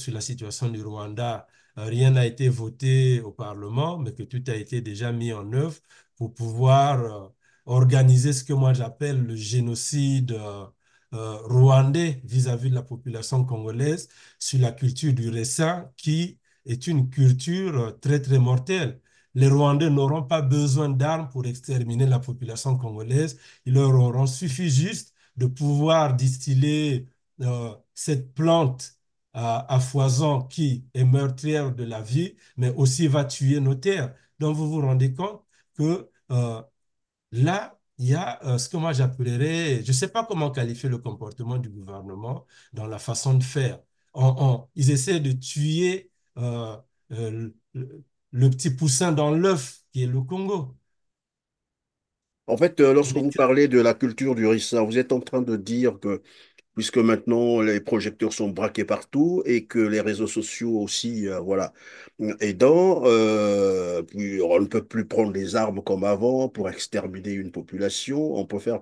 sur la situation du Rwanda, euh, rien n'a été voté au Parlement, mais que tout a été déjà mis en œuvre pour pouvoir euh, organiser ce que moi j'appelle le génocide euh, rwandais vis-à-vis de la population congolaise sur la culture du récent qui est une culture très très mortelle. Les Rwandais n'auront pas besoin d'armes pour exterminer la population congolaise. Il leur auront suffi juste de pouvoir distiller cette plante à, foison qui est meurtrière de la vie, mais aussi va tuer nos terres. Donc, vous vous rendez compte que euh, là, il y a euh, ce que moi j'appellerais, je ne sais pas comment qualifier le comportement du gouvernement dans la façon de faire. ils essaient de tuer euh, le, le, petit poussin dans l'œuf qui est le Congo. En fait, lorsque vous parlez de la culture du rissa, vous êtes en train de dire que puisque maintenant les projecteurs sont braqués partout et que les réseaux sociaux aussi, euh, voilà, aidant, euh, on ne peut plus prendre les armes comme avant pour exterminer une population, on peut faire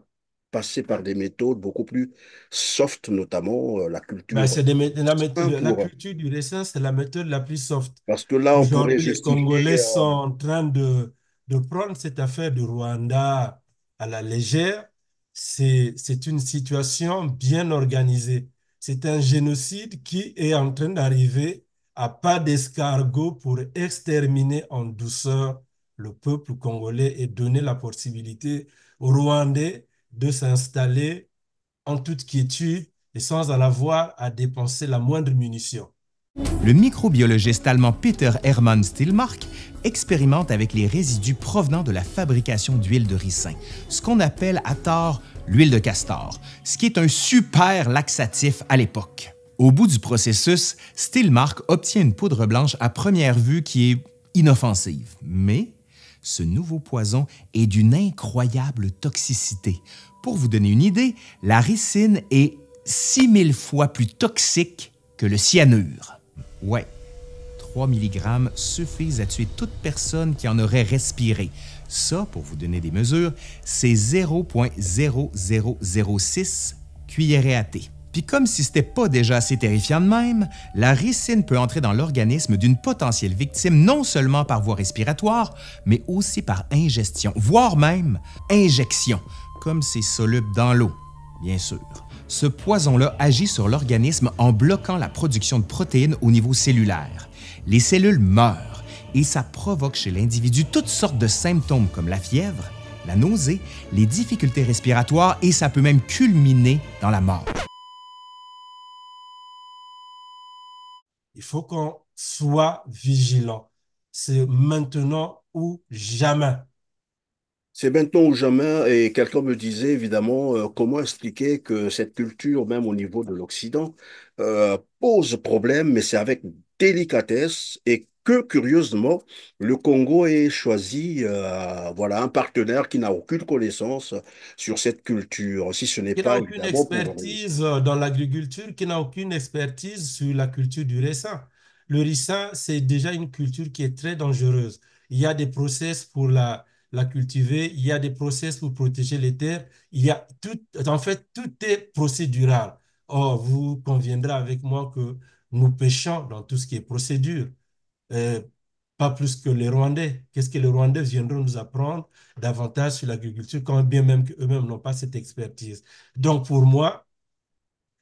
passer par des méthodes beaucoup plus soft, notamment euh, la culture. Bah, c'est la, culture du récent, c'est la méthode la plus soft. Parce que là, on pourrait... Les Congolais sont en train de, de prendre cette affaire du Rwanda à la légère c'est une situation bien organisée. C'est un génocide qui est en train d'arriver à pas d'escargot pour exterminer en douceur le peuple congolais et donner la possibilité aux Rwandais de s'installer en toute quiétude et sans avoir à dépenser la moindre munition. Le microbiologiste allemand Peter Hermann Stillmark expérimente avec les résidus provenant de la fabrication d'huile de ricin, ce qu'on appelle à tort l'huile de castor, ce qui est un super laxatif à l'époque. Au bout du processus, Stillmark obtient une poudre blanche à première vue qui est inoffensive, mais ce nouveau poison est d'une incroyable toxicité. Pour vous donner une idée, la ricine est 6000 fois plus toxique que le cyanure. Ouais, 3 mg suffisent à tuer toute personne qui en aurait respiré. Ça, pour vous donner des mesures, c'est 0,0006 cuillerée à thé. Puis comme si ce n'était pas déjà assez terrifiant de même, la ricine peut entrer dans l'organisme d'une potentielle victime non seulement par voie respiratoire, mais aussi par ingestion, voire même injection, comme c'est soluble dans l'eau, bien sûr ce poison-là agit sur l'organisme en bloquant la production de protéines au niveau cellulaire. Les cellules meurent et ça provoque chez l'individu toutes sortes de symptômes comme la fièvre, la nausée, les difficultés respiratoires et ça peut même culminer dans la mort. Il faut qu'on soit vigilant. C'est maintenant ou jamais. C'est maintenant ou jamais, et quelqu'un me disait évidemment euh, comment expliquer que cette culture, même au niveau de l'Occident, euh, pose problème, mais c'est avec délicatesse et que curieusement, le Congo ait choisi euh, voilà, un partenaire qui n'a aucune connaissance sur cette culture, si ce n'est pas... Qui n'a aucune expertise dans l'agriculture, qui n'a aucune expertise sur la culture du ricin. Le ricin, c'est déjà une culture qui est très dangereuse. Il y a des process pour la, la cultiver, il y a des process pour protéger les terres, il y a tout, en fait, tout est procédural. Or, vous conviendrez avec moi que nous pêchons dans tout ce qui est procédure, euh, pas plus que les Rwandais. Qu'est-ce que les Rwandais viendront nous apprendre davantage sur l'agriculture, quand bien même qu'eux-mêmes n'ont pas cette expertise. Donc, pour moi,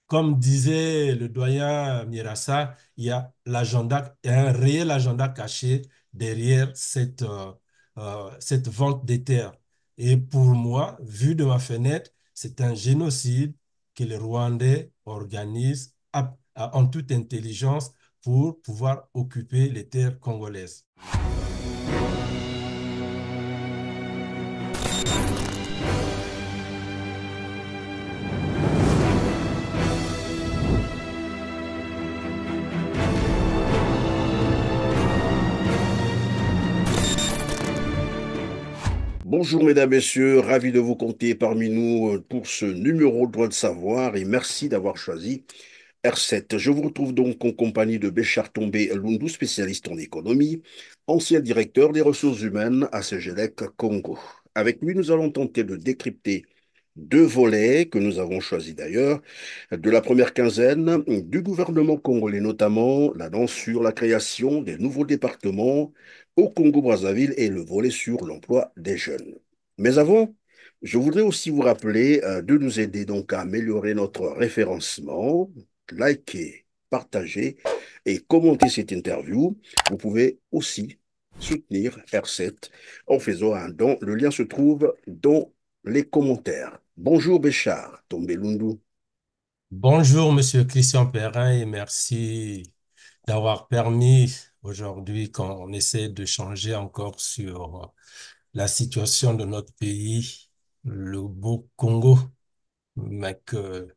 comme disait le doyen Mirassa, il y a l'agenda, un réel agenda caché derrière cette, euh, euh, cette vente des terres. Et pour moi, vu de ma fenêtre, c'est un génocide que les Rwandais organisent en toute intelligence pour pouvoir occuper les terres congolaises. Bonjour mesdames, messieurs, ravi de vous compter parmi nous euh, pour ce numéro Droit de savoir et merci d'avoir choisi R7. Je vous retrouve donc en compagnie de Béchard Tombé Lundou, spécialiste en économie, ancien directeur des ressources humaines à CGLEC Congo. Avec lui, nous allons tenter de décrypter deux volets que nous avons choisis d'ailleurs, de la première quinzaine du gouvernement congolais, notamment l'annonce sur la création des nouveaux départements au Congo-Brazzaville et le volet sur l'emploi des jeunes. Mais avant, je voudrais aussi vous rappeler euh, de nous aider donc à améliorer notre référencement, liker, partager et commenter cette interview. Vous pouvez aussi soutenir R7 en faisant un don. Le lien se trouve dans les commentaires. Bonjour Béchard Tombelundu. Bonjour Monsieur Christian Perrin et merci d'avoir permis aujourd'hui qu'on essaie de changer encore sur la situation de notre pays, le beau Congo, mais que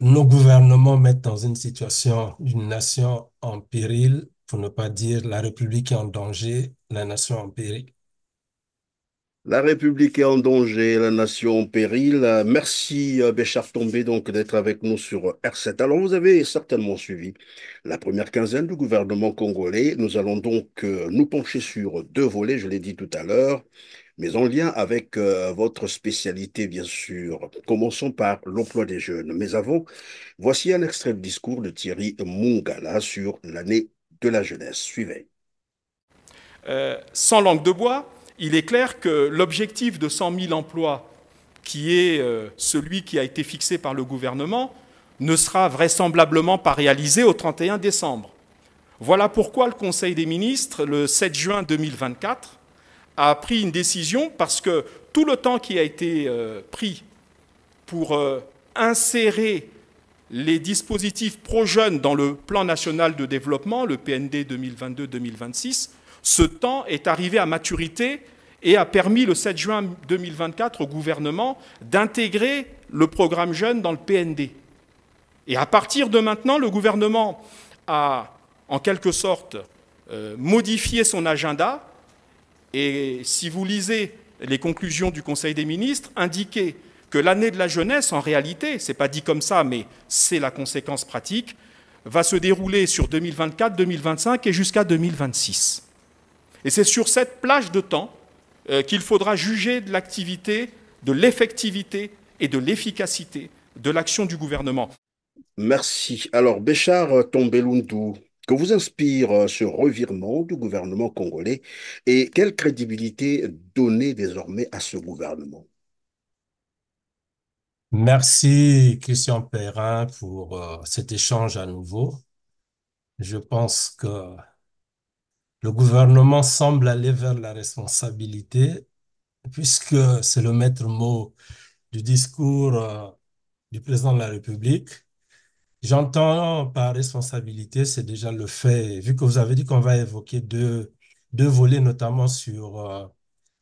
nos gouvernements mettent dans une situation une nation en péril, pour ne pas dire la République en danger, la nation en péril. La République est en danger, la nation en péril. Merci euh, Béchard Tombé donc d'être avec nous sur R7. Alors vous avez certainement suivi la première quinzaine du gouvernement congolais. Nous allons donc euh, nous pencher sur deux volets, je l'ai dit tout à l'heure, mais en lien avec euh, votre spécialité bien sûr. Commençons par l'emploi des jeunes. Mais avant, voici un extrait de discours de Thierry Mungala sur l'année de la jeunesse. Suivez. sans langue de bois, il est clair que l'objectif de 100 000 emplois, qui est euh, celui qui a été fixé par le gouvernement, ne sera vraisemblablement pas réalisé au 31 décembre. Voilà pourquoi le Conseil des ministres, le 7 juin 2024, a pris une décision parce que tout le temps qui a été euh, pris pour euh, insérer les dispositifs pro-jeunes dans le plan national de développement, le PND 2022-2026, ce temps est arrivé à maturité et a permis le 7 juin 2024 au gouvernement d'intégrer le programme jeune dans le PND. Et à partir de maintenant, le gouvernement a en quelque sorte euh, modifié son agenda et si vous lisez les conclusions du Conseil des ministres, indiquez que l'année de la jeunesse, en réalité, ce n'est pas dit comme ça, mais c'est la conséquence pratique, va se dérouler sur 2024, 2025 et jusqu'à 2026. Et c'est sur cette plage de temps euh, qu'il faudra juger de l'activité, de l'effectivité et de l'efficacité de l'action du gouvernement. Merci. Alors, Béchar euh, Tombelundu, que vous inspire euh, ce revirement du gouvernement congolais et quelle crédibilité donner désormais à ce gouvernement Merci Christian Perrin pour cet échange à nouveau. Je pense que le gouvernement semble aller vers la responsabilité, puisque c'est le maître mot du discours euh, du président de la République. J'entends par responsabilité, c'est déjà le fait, vu que vous avez dit qu'on va évoquer deux, deux volets, notamment sur... Euh,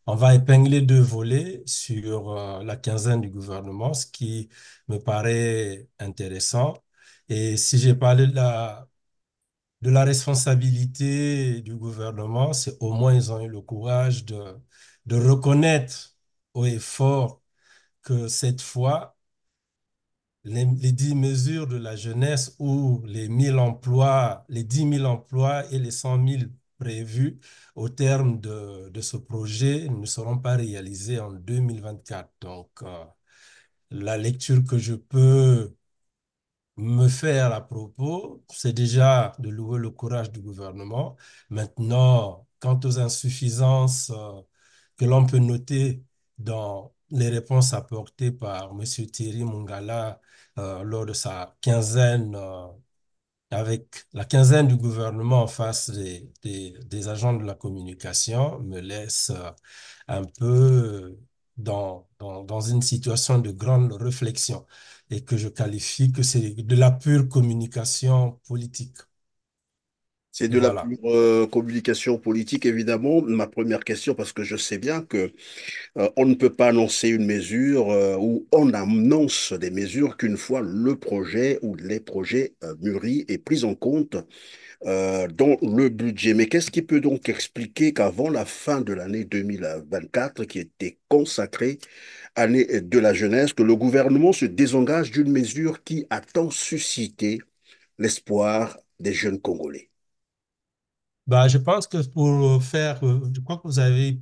on va épingler deux volets sur euh, la quinzaine du gouvernement, ce qui me paraît intéressant. Et si j'ai parlé de la de la responsabilité du gouvernement, c'est au moins ils ont eu le courage de, de reconnaître au effort que cette fois, les, les 10 mesures de la jeunesse ou les 1000 emplois, les 10 000 emplois et les 100 000 prévus au terme de, de ce projet ne seront pas réalisés en 2024. Donc, euh, la lecture que je peux me faire à propos, c'est déjà de louer le courage du gouvernement. Maintenant, quant aux insuffisances euh, que l'on peut noter dans les réponses apportées par M. Thierry Mungala euh, lors de sa quinzaine, euh, avec la quinzaine du gouvernement en face des, agents de la communication, me laisse un peu dans, une situation de grande réflexion et que je qualifie que c'est de la pure communication politique. C'est de la pure euh, communication politique, évidemment. Ma première question, parce que je sais bien que euh, on ne peut pas annoncer une mesure euh, ou on annonce des mesures qu'une fois le projet ou les projets mûris et pris en compte dans le budget. Mais qu'est-ce qui peut donc expliquer qu'avant la fin de l'année 2024, qui était consacrée l'année de la jeunesse, que le gouvernement se désengage d'une mesure qui a tant suscité l'espoir des jeunes Congolais? Bah, je pense que pour faire, euh, je crois que vous avez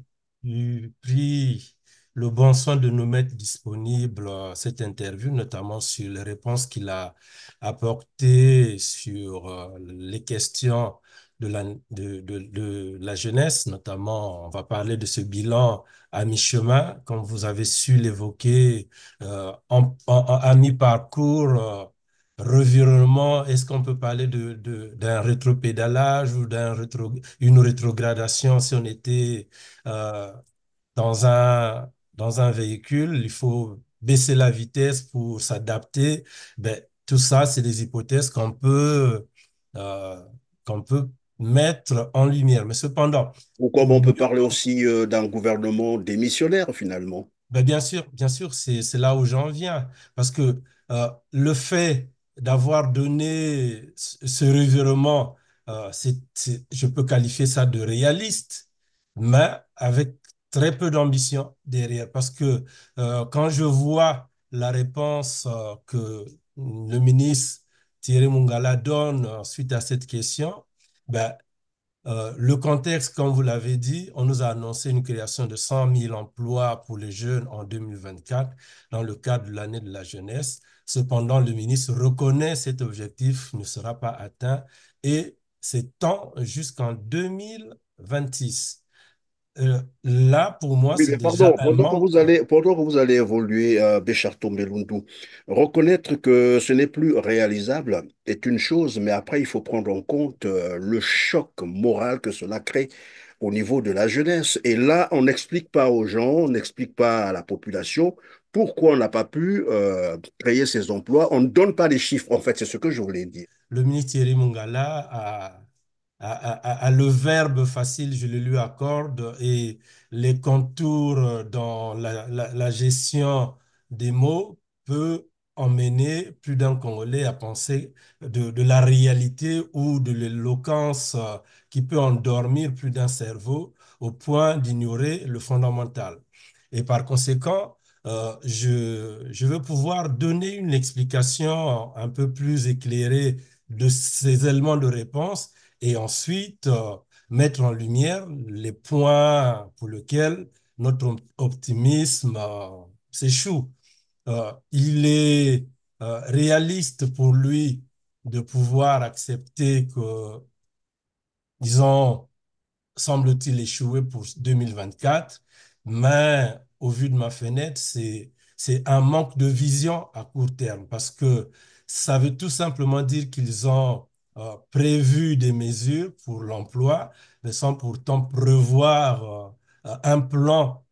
pris le bon soin de nous mettre disponible euh, cette interview, notamment sur les réponses qu'il a apportées sur euh, les questions de la, de, la jeunesse, notamment, on va parler de ce bilan à mi-chemin, comme vous avez su l'évoquer à mi-parcours revirement, est-ce qu'on peut parler de, d'un rétropédalage ou d'un une rétrogradation si on était euh, dans un, dans un véhicule, il faut baisser la vitesse pour s'adapter. Ben, tout ça, c'est des hypothèses qu'on peut, euh, qu'on peut mettre en lumière. Mais cependant... Ou comme on peut parler aussi euh, d'un gouvernement démissionnaire, finalement. Ben bien sûr, bien sûr, c'est là où j'en viens. Parce que le fait d'avoir donné ce revirement, euh, je peux qualifier ça de réaliste, mais avec très peu d'ambition derrière. Parce que euh, quand je vois la réponse euh, que le ministre Thierry Mungala donne suite à cette question, ben, euh, le contexte, comme vous l'avez dit, on nous a annoncé une création de 100 000 emplois pour les jeunes en 2024 dans le cadre de l'année de la jeunesse. Cependant, le ministre reconnaît cet objectif ne sera pas atteint et s'étend jusqu'en 2026. Euh, là, pour moi, c'est déjà pendant que vous allez, pendant que vous allez évoluer à euh, Bécharto Melundu, reconnaître que ce n'est plus réalisable est une chose, mais après, il faut prendre en compte euh, le choc moral que cela crée au niveau de la jeunesse. Et là, on n'explique pas aux gens, on n'explique pas à la population pourquoi on n'a pas pu créer ces emplois. On ne donne pas les chiffres, en fait, c'est ce que je voulais dire. Le ministre Thierry Mungala a à, le verbe facile, je le lui accorde, et les contours dans la, gestion des mots peut emmener plus d'un Congolais à penser de, la réalité ou de l'éloquence qui peut endormir plus d'un cerveau au point d'ignorer le fondamental. Et par conséquent, euh, je veux pouvoir donner une explication un peu plus éclairée de ces éléments de réponse et ensuite euh, mettre en lumière les points pour lesquels notre optimisme euh, s'échoue. Euh, il est réaliste pour lui de pouvoir accepter que, disons, semble-t-il échouer pour 2024, mais au vu de ma fenêtre, c'est c'est un manque de vision à court terme parce que ça veut tout simplement dire qu'ils ont euh, prévu des mesures pour l'emploi, mais sans pourtant prévoir euh, euh, un plan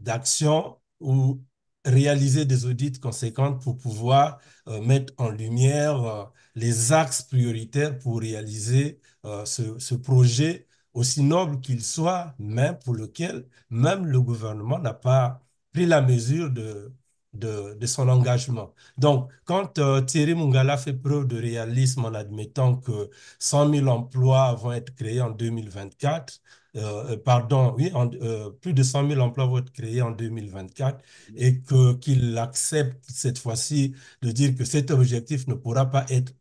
d'action ou réaliser des audits conséquents pour pouvoir mettre en lumière les axes prioritaires pour réaliser ce, ce, projet, aussi noble qu'il soit, mais pour lequel même le gouvernement n'a pas pris la mesure de, de, son engagement. Donc, quand euh, Thierry Mungala fait preuve de réalisme en admettant que 100 000 emplois vont être créés en 2024, euh, euh, pardon, oui, plus de 100 000 emplois vont être créés en 2024 et que qu'il accepte cette fois-ci de dire que cet objectif ne pourra pas être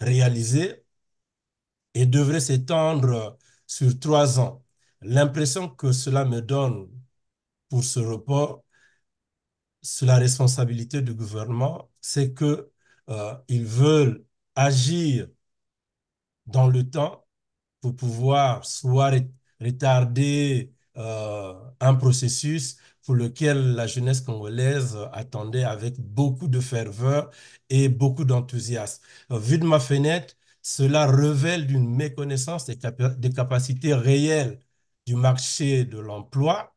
réalisé et devrait s'étendre sur trois ans. L'impression que cela me donne pour ce report, sur la responsabilité du gouvernement, c'est que euh, ils veulent agir dans le temps pour pouvoir soit retarder euh, un processus pour lequel la jeunesse congolaise attendait avec beaucoup de ferveur et beaucoup d'enthousiasme. Euh, vu de ma fenêtre, cela révèle une méconnaissance des capacités réelles du marché de l'emploi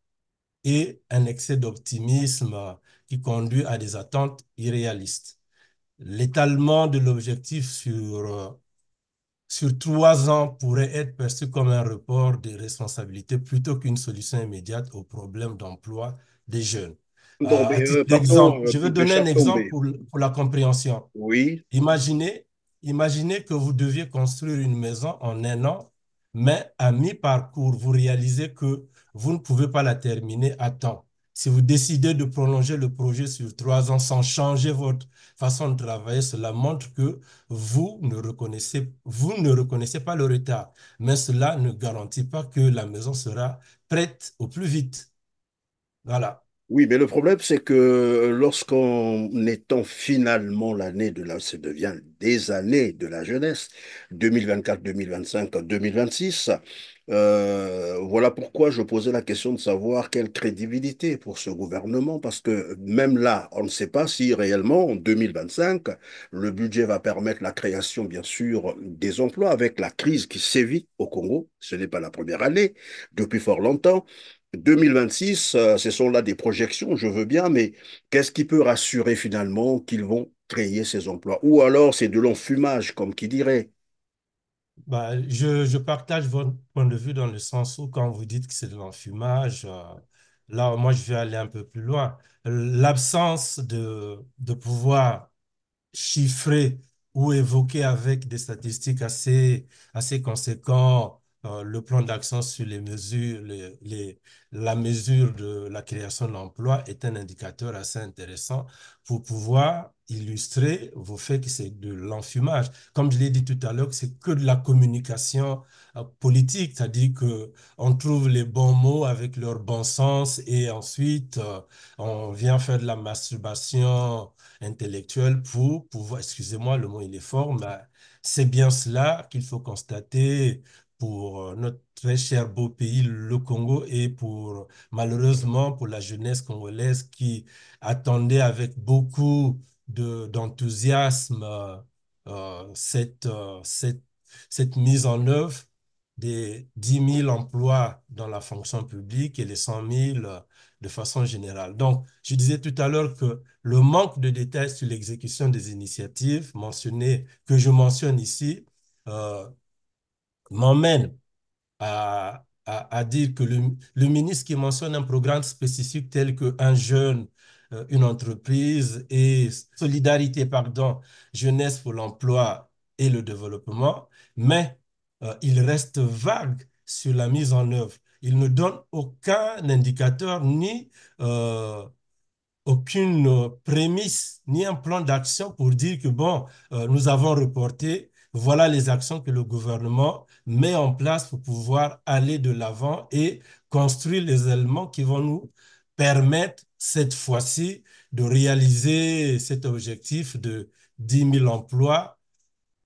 et un excès d'optimisme qui conduit à des attentes irréalistes. L'étalement de l'objectif sur, euh, sur trois ans pourrait être perçu comme un report des responsabilités plutôt qu'une solution immédiate au problème d'emploi des jeunes. Euh, euh, je veux donner un exemple pour, la compréhension. Oui. Imaginez, imaginez que vous deviez construire une maison en un an, mais à mi-parcours, vous réalisez que vous ne pouvez pas la terminer à temps. Si vous décidez de prolonger le projet sur trois ans sans changer votre façon de travailler, cela montre que vous ne reconnaissez, vous ne reconnaissez pas le retard. Mais cela ne garantit pas que la maison sera prête au plus vite. Voilà. Oui, mais le problème, c'est que euh, lorsqu'on étend finalement l'année de la, ça devient des années de la jeunesse, 2024, 2025, 2026, voilà pourquoi je posais la question de savoir quelle crédibilité pour ce gouvernement, parce que même là, on ne sait pas si réellement en 2025, le budget va permettre la création, bien sûr, des emplois avec la crise qui sévit au Congo. Ce n'est pas la première année, depuis fort longtemps. 2026, euh, ce sont là des projections, je veux bien, mais qu'est-ce qui peut rassurer finalement qu'ils vont créer ces emplois Ou alors c'est de l'enfumage, comme qui dirait. Bah, je, partage votre point de vue dans le sens où quand vous dites que c'est de l'enfumage, euh, là, moi, je vais aller un peu plus loin. L'absence de, pouvoir chiffrer ou évoquer avec des statistiques assez, assez conséquentes euh, le plan d'accent sur les mesures, la mesure de la création d'emplois est un indicateur assez intéressant pour pouvoir illustrer vos faits que c'est de l'enfumage. Comme je l'ai dit tout à l'heure, c'est que de la communication euh, politique, c'est-à-dire que on trouve les bons mots avec leur bon sens et ensuite euh, on vient faire de la masturbation intellectuelle pour pouvoir, excusez-moi, le mot il est fort, mais c'est bien cela qu'il faut constater pour euh, notre très cher beau pays, le Congo, et pour malheureusement pour la jeunesse congolaise qui attendait avec beaucoup d'enthousiasme de, euh, euh, cette, euh, cette, cette mise en œuvre des 10 000 emplois dans la fonction publique et les 100 000 de façon générale. Donc, je disais tout à l'heure que le manque de détails sur l'exécution des initiatives mentionnées, que je mentionne ici, m'emmène à, à, dire que le, le, ministre qui mentionne un programme spécifique tel qu'un jeune, euh, une entreprise et solidarité, pardon, jeunesse pour l'emploi et le développement, mais euh, il reste vague sur la mise en œuvre. Il ne donne aucun indicateur ni euh, aucune prémisse, ni un plan d'action pour dire que, bon, nous avons reporté, voilà les actions que le gouvernement met en place pour pouvoir aller de l'avant et construire les éléments qui vont nous permettre cette fois-ci de réaliser cet objectif de 10 000 emplois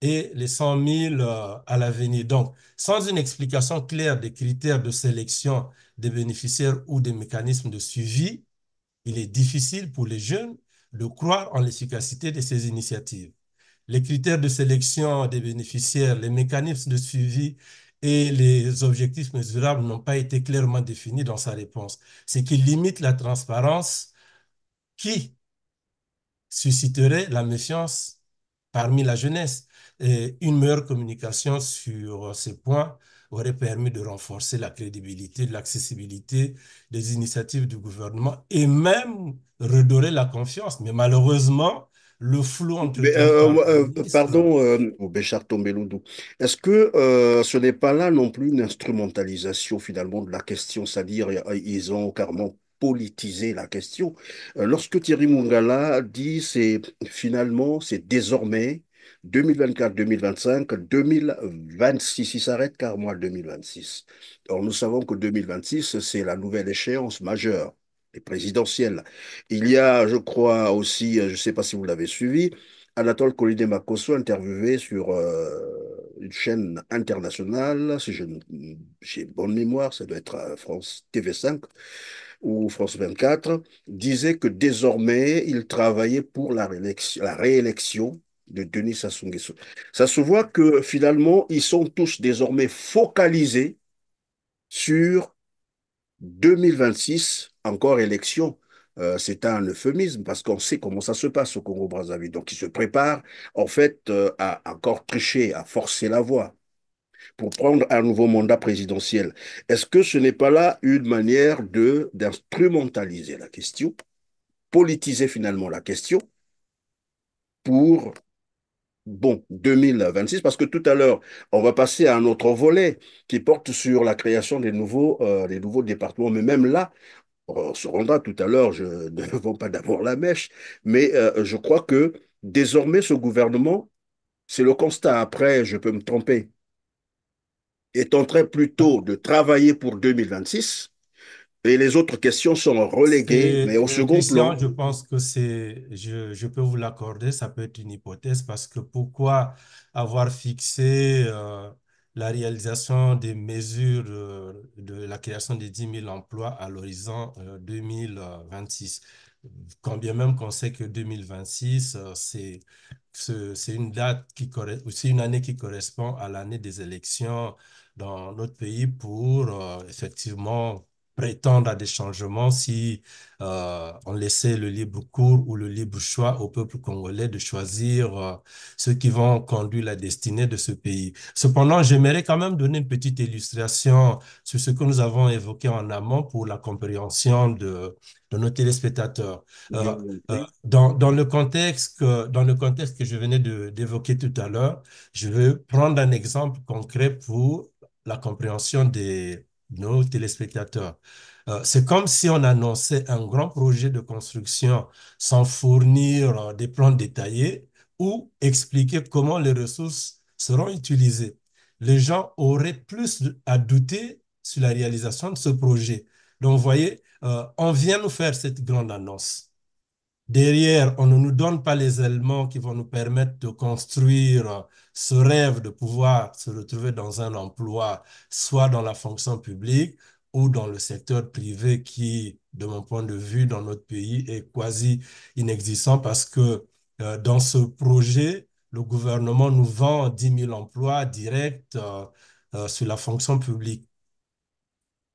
et les 100 000 euh, à l'avenir. Donc, sans une explication claire des critères de sélection des bénéficiaires ou des mécanismes de suivi, il est difficile pour les jeunes de croire en l'efficacité de ces initiatives les critères de sélection des bénéficiaires, les mécanismes de suivi et les objectifs mesurables n'ont pas été clairement définis dans sa réponse, ce qui limite la transparence qui susciterait la méfiance parmi la jeunesse. Et une meilleure communication sur ces points aurait permis de renforcer la crédibilité, l'accessibilité des initiatives du gouvernement et même redorer la confiance. Mais malheureusement, le flou entre. Euh, euh, pardon, euh, au Béchard Tombeloudou. Est-ce que ce n'est pas là non plus une instrumentalisation finalement de la question C'est-à-dire, ils ont carrément politisé la question. Lorsque Thierry Mungala dit c'est finalement, c'est désormais 2024-2025, 2026, il s'arrête car moi, 2026. Or, nous savons que 2026, c'est la nouvelle échéance majeure présidentielle. Il y a, je crois aussi, euh, je ne sais pas si vous l'avez suivi, Anatole Collinet Makosso interviewé sur euh, une chaîne internationale, si j'ai bonne mémoire, ça doit être euh, France TV5 ou France 24, disait que désormais, il travaillait pour la réélection, de Denis Sassou Nguesso. Ça se voit que finalement, ils sont tous désormais focalisés sur 2026 encore élection. Euh, c'est un euphémisme parce qu'on sait comment ça se passe au Congo-Brazzaville. Donc, ils se préparent en fait euh, à encore tricher, à forcer la voie pour prendre un nouveau mandat présidentiel. Est-ce que ce n'est pas là une manière de d'instrumentaliser la question, politiser finalement la question pour bon 2026 parce que tout à l'heure on va passer à un autre volet qui porte sur la création des nouveaux euh, des nouveaux départements mais même là on se rendra tout à l'heure, je ne vends pas d'abord la mèche, mais euh, je crois que désormais ce gouvernement, c'est le constat, après je peux me tromper, est en train plutôt de travailler pour 2026 et les autres questions sont reléguées, mais au second plan. Je pense que c'est, je, peux vous l'accorder, ça peut être une hypothèse parce que pourquoi avoir fixé euh, la réalisation des mesures euh, de la création de 10 000 emplois à l'horizon 2026. Quand bien même qu'on sait que 2026, euh, c'est une date qui c'est une année qui correspond à l'année des élections dans notre pays pour euh, effectivement prétendre à des changements si euh, on laissait le libre cours ou le libre choix au peuple congolais de choisir euh, ceux qui vont conduire la destinée de ce pays. Cependant, j'aimerais quand même donner une petite illustration sur ce que nous avons évoqué en amont pour la compréhension de, nos téléspectateurs. Euh, dans, le contexte que, dans le contexte que je venais d'évoquer tout à l'heure, je vais prendre un exemple concret pour la compréhension des nos téléspectateurs. Euh, c'est comme si on annonçait un grand projet de construction sans fournir euh, des plans détaillés ou expliquer comment les ressources seront utilisées. Les gens auraient plus à douter sur la réalisation de ce projet. Donc, vous voyez, euh, on vient nous faire cette grande annonce. Derrière, on ne nous donne pas les éléments qui vont nous permettre de construire euh, ce rêve de pouvoir se retrouver dans un emploi, soit dans la fonction publique ou dans le secteur privé qui, de mon point de vue, dans notre pays, est quasi inexistant parce que euh, dans ce projet, le gouvernement nous vend 10 000 emplois directs euh, sur la fonction publique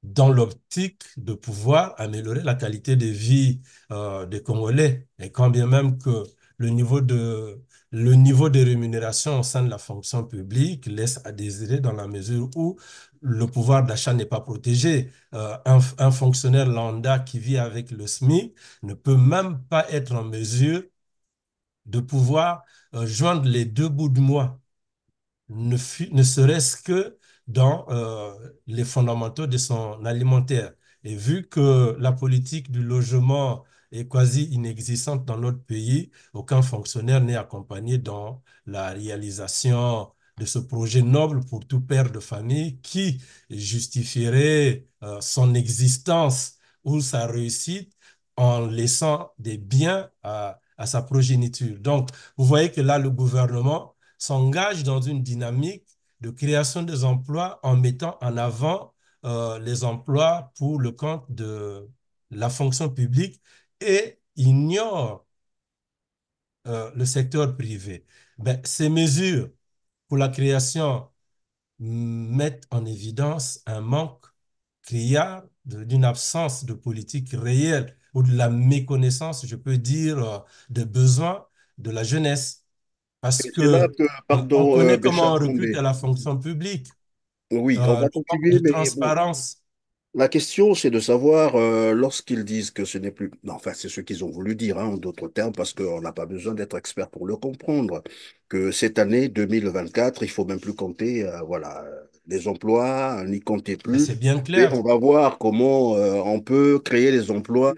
dans l'optique de pouvoir améliorer la qualité de vie euh, des Congolais. Et quand bien même que le niveau de, le niveau de rémunération au sein de la fonction publique laisse à désirer dans la mesure où le pouvoir d'achat n'est pas protégé. Euh, un, fonctionnaire lambda qui vit avec le SMIC ne peut même pas être en mesure de pouvoir euh, joindre les deux bouts de mois, ne, ne serait-ce que dans euh, les fondamentaux de son alimentaire. Et vu que la politique du logement est quasi inexistante dans notre pays, aucun fonctionnaire n'est accompagné dans la réalisation de ce projet noble pour tout père de famille qui justifierait euh, son existence ou sa réussite en laissant des biens à, à sa progéniture. Donc, vous voyez que là, le gouvernement s'engage dans une dynamique de création des emplois en mettant en avant euh, les emplois pour le compte de la fonction publique et ignore euh, le secteur privé. Ben, ces mesures pour la création mettent en évidence un manque criard d'une absence de politique réelle ou de la méconnaissance, je peux dire, euh, des besoins de la jeunesse. Parce que, pardon, on euh, connaît comment on recrute à la fonction publique. Oui, euh, on va transparence. la question, c'est de savoir, euh, lorsqu'ils disent que ce n'est plus... enfin, c'est ce qu'ils ont voulu dire, hein, en d'autres termes, parce qu'on n'a pas besoin d'être expert pour le comprendre, que cette année 2024, il faut même plus compter, voilà, les emplois, n'y compter plus. C'est bien clair. on va voir comment on peut créer les emplois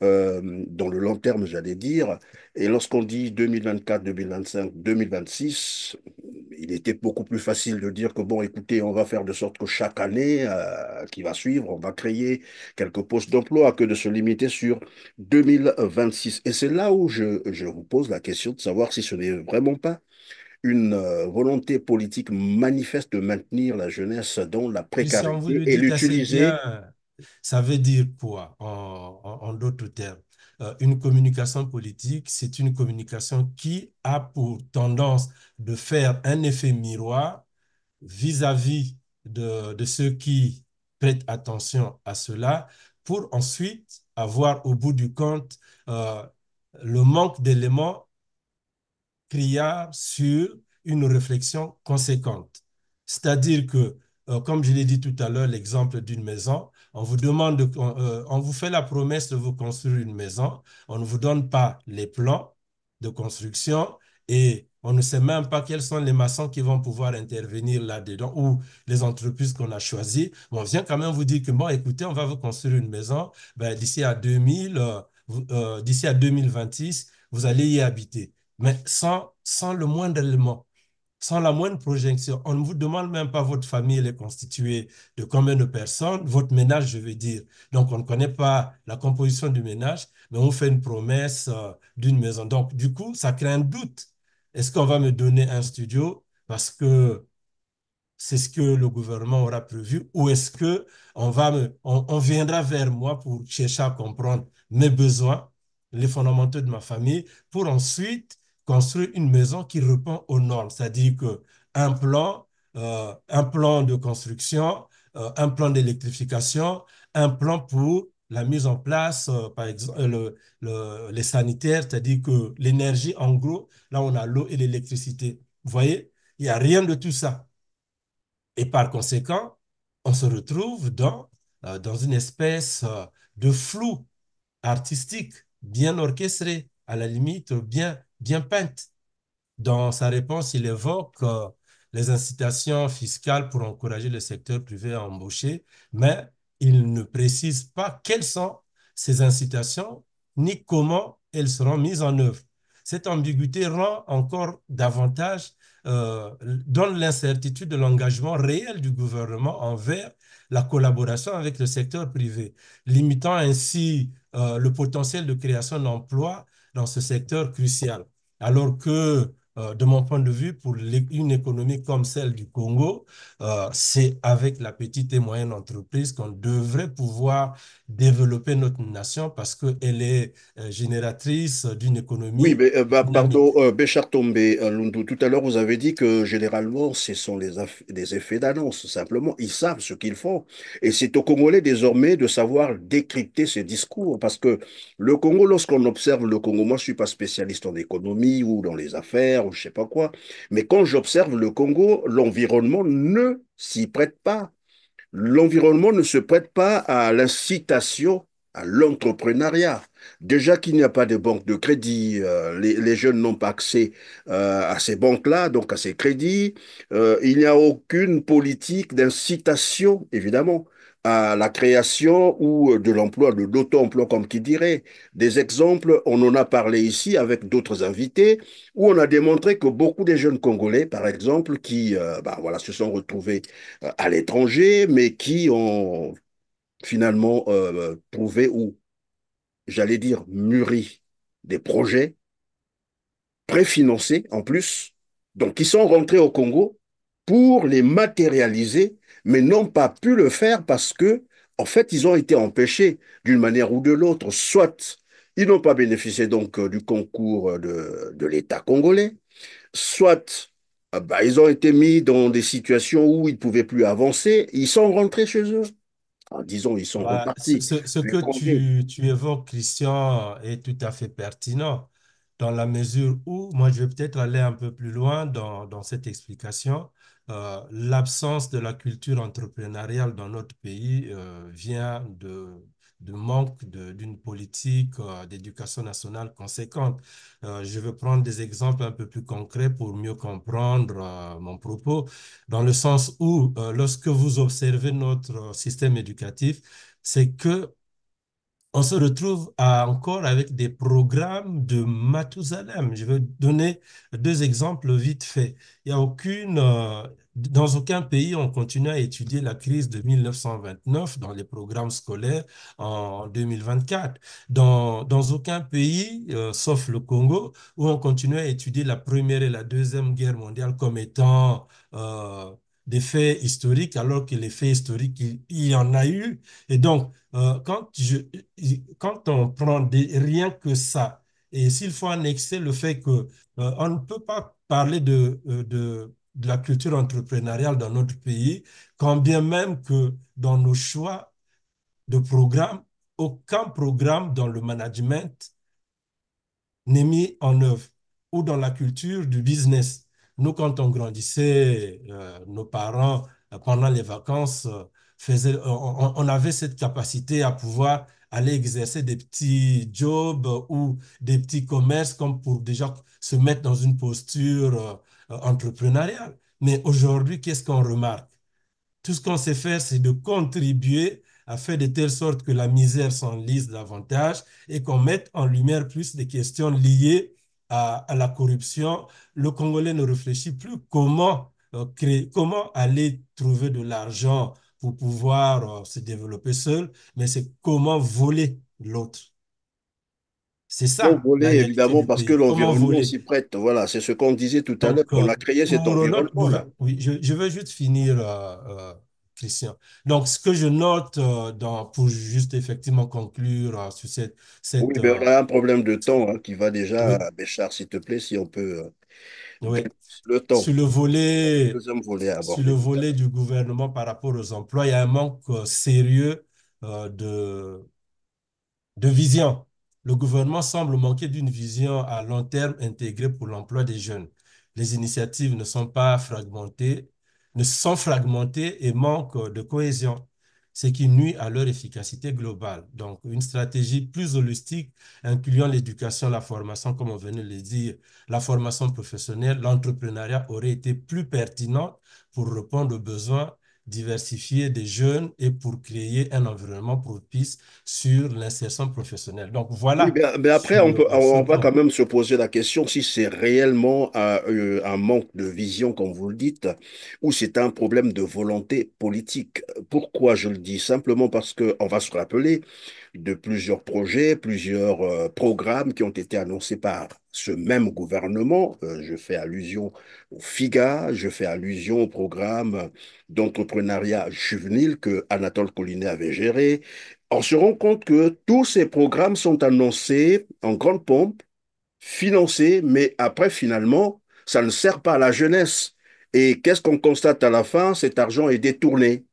dans le long terme, j'allais dire, et lorsqu'on dit 2024, 2025, 2026, il était beaucoup plus facile de dire que, bon, écoutez, on va faire de sorte que chaque année euh, qui va suivre, on va créer quelques postes d'emploi que de se limiter sur 2026. Et c'est là où je, vous pose la question de savoir si ce n'est vraiment pas une euh, volonté politique manifeste de maintenir la jeunesse dans la précarité et l'utiliser. Ça veut dire quoi en d'autres termes euh, une communication politique, c'est une communication qui a pour tendance de faire un effet miroir vis-à-vis de, ceux qui prêtent attention à cela pour ensuite avoir au bout du compte euh, le manque d'éléments criards sur une réflexion conséquente. C'est-à-dire que, euh, comme je l'ai dit tout à l'heure, l'exemple d'une maison, on vous demande, euh, on, vous fait la promesse de vous construire une maison. On ne vous donne pas les plans de construction et on ne sait même pas quels sont les maçons qui vont pouvoir intervenir là-dedans ou les entreprises qu'on a choisies. on vient quand même vous dire que, bon, écoutez, on va vous construire une maison. Ben, d'ici à 2000, euh, euh, d'ici à 2026, vous allez y habiter. Mais sans, sans le moindre élément sans la moindre projection. On ne vous demande même pas votre famille, elle est constituée de combien de personnes, votre ménage, je veux dire. Donc, on ne connaît pas la composition du ménage, mais on fait une promesse euh, d'une maison. Donc, du coup, ça crée un doute. Est-ce qu'on va me donner un studio parce que c'est ce que le gouvernement aura prévu ou est-ce qu'on viendra vers moi pour chercher à comprendre mes besoins, les fondamentaux de ma famille, pour ensuite construire une maison qui répond aux normes, c'est-à-dire qu'un plan, euh, un plan de construction, euh, un plan d'électrification, un plan pour la mise en place, euh, par exemple, le, les sanitaires, c'est-à-dire que l'énergie, en gros, là, on a l'eau et l'électricité. Vous voyez, il n'y a rien de tout ça. Et par conséquent, on se retrouve dans, dans une espèce de flou artistique, bien orchestré, à la limite, bien bien peinte. Dans sa réponse, il évoque euh, les incitations fiscales pour encourager le secteur privé à embaucher, mais il ne précise pas quelles sont ces incitations ni comment elles seront mises en œuvre. Cette ambiguïté rend encore davantage, euh, donne l'incertitude de l'engagement réel du gouvernement envers la collaboration avec le secteur privé, limitant ainsi euh, le potentiel de création d'emplois dans ce secteur crucial alors que euh, de mon point de vue, pour une économie comme celle du Congo, euh, c'est avec la petite et moyenne entreprise qu'on devrait pouvoir développer notre nation parce qu'elle est euh, génératrice d'une économie. Oui, mais bah, pardon, Béchard tout à l'heure, vous avez dit que généralement, ce sont les des effets d'annonce, simplement. Ils savent ce qu'ils font. Et c'est aux Congolais désormais de savoir décrypter ces discours parce que le Congo, lorsqu'on observe le Congo, moi, je ne suis pas spécialiste en économie ou dans les affaires, ou je sais pas quoi. Mais quand j'observe le Congo, l'environnement ne s'y prête pas. L'environnement ne se prête pas à l'incitation à l'entrepreneuriat. Déjà qu'il n'y a pas de banque de crédit, euh, les, jeunes n'ont pas accès euh, à ces banques-là, donc à ces crédits. Euh, il n'y a aucune politique d'incitation, évidemment à la création ou euh, de l'emploi, de l'auto-emploi, comme qui dirait. Des exemples, on en a parlé ici avec d'autres invités, où on a démontré que beaucoup des jeunes Congolais, par exemple, qui euh, bah, voilà, se sont retrouvés euh, à l'étranger, mais qui ont finalement trouvé ou, j'allais dire, mûri des projets préfinancés en plus, donc qui sont rentrés au Congo pour les matérialiser mais n'ont pas pu le faire parce que, en fait, ils ont été empêchés d'une manière ou de l'autre. Soit ils n'ont pas bénéficié donc euh, du concours euh, de, de l'État congolais, soit euh, bah, ils ont été mis dans des situations où ils ne pouvaient plus avancer, ils sont rentrés chez eux. Ah, disons, ils sont bah, repartis. Ce, ce que tu, tu, évoques, Christian, est tout à fait pertinent, dans la mesure où, moi je vais peut-être aller un peu plus loin dans, dans cette explication, euh, l'absence de la culture entrepreneuriale dans notre pays euh, vient de, de manque d'une politique euh, d'éducation nationale conséquente. je veux prendre des exemples un peu plus concrets pour mieux comprendre mon propos, dans le sens où lorsque vous observez notre système éducatif, c'est que on se retrouve encore avec des programmes de Matusalem. Je vais donner deux exemples vite fait. Il n'y a aucune dans aucun pays, on continue à étudier la crise de 1929 dans les programmes scolaires en 2024. Dans, dans aucun pays, euh, sauf le Congo, où on continue à étudier la Première et la Deuxième Guerre mondiale comme étant euh, des faits historiques, alors que les faits historiques, il, y en a eu. Et donc, euh, quand, je, quand on prend rien que ça, et s'il faut annexer le fait que on ne peut pas parler de, de, de la culture entrepreneuriale dans notre pays, quand bien même que dans nos choix de programmes, aucun programme dans le management n'est mis en œuvre ou dans la culture du business. Nous, quand on grandissait, euh, nos parents, euh, pendant les vacances, euh, faisaient, on, on, avait cette capacité à pouvoir aller exercer des petits jobs ou des petits commerces comme pour déjà se mettre dans une posture euh, entrepreneuriale. Mais aujourd'hui, qu'est-ce qu'on remarque Tout ce qu'on sait faire, c'est de contribuer à faire de telle sorte que la misère s'enlise davantage et qu'on mette en lumière plus des questions liées à, la corruption. Le Congolais ne réfléchit plus comment euh, créer, comment aller trouver de l'argent pour pouvoir euh, se développer seul, mais c'est comment voler l'autre. C'est ça. évidemment, parce que l'environnement s'y prête. Voilà, c'est ce qu'on disait tout à l'heure. On a créé cet environnement. Oui, je, veux juste finir, euh, euh, Christian. Donc, ce que je note, euh, pour juste effectivement conclure sur cette. oui, mais on a un problème de temps hein, qui va déjà. Béchard, s'il te plaît, si on peut. Oui. Le temps. Sur le volet, le volet sur le volet du gouvernement par rapport aux emplois, il y a un manque sérieux de, de vision le gouvernement semble manquer d'une vision à long terme intégrée pour l'emploi des jeunes. Les initiatives ne sont pas fragmentées, ne sont fragmentées et manquent de cohésion, ce qui nuit à leur efficacité globale. Donc, une stratégie plus holistique incluant l'éducation, la formation, comme on venait de le dire, la formation professionnelle, l'entrepreneuriat aurait été plus pertinente pour répondre aux besoins diversifier des jeunes et pour créer un environnement propice sur l'insertion professionnelle. Donc voilà. mais, après, on, peut, on va quand même se poser la question si c'est réellement euh, euh, un manque de vision, comme vous le dites, ou c'est un problème de volonté politique. Pourquoi je le dis Simplement parce qu'on va se rappeler de plusieurs projets, plusieurs euh, programmes qui ont été annoncés par ce même gouvernement. Euh, je fais allusion au FIGA, je fais allusion au programme d'entrepreneuriat juvénile que Anatole Collinet avait géré. On se rend compte que tous ces programmes sont annoncés en grande pompe, financés, mais après, finalement, ça ne sert pas à la jeunesse. Et qu'est-ce qu'on constate à la fin Cet argent est détourné.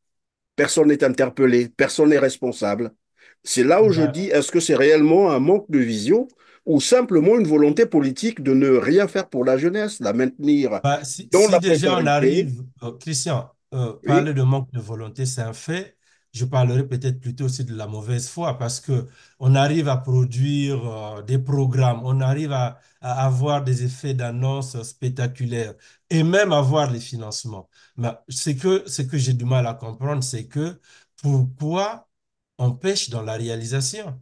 Personne n'est interpellé, personne n'est responsable. C'est là où je dis, est-ce que c'est réellement un manque de vision ou simplement une volonté politique de ne rien faire pour la jeunesse, la maintenir bah, Si, déjà on arrive, euh, Christian, euh, parler de manque de volonté, c'est un fait. Je parlerai peut-être plutôt aussi de la mauvaise foi parce que on arrive à produire euh, des programmes, on arrive à, avoir des effets d'annonce spectaculaires et même avoir les financements. Mais que, ce que j'ai du mal à comprendre, c'est que pourquoi empêche dans la réalisation.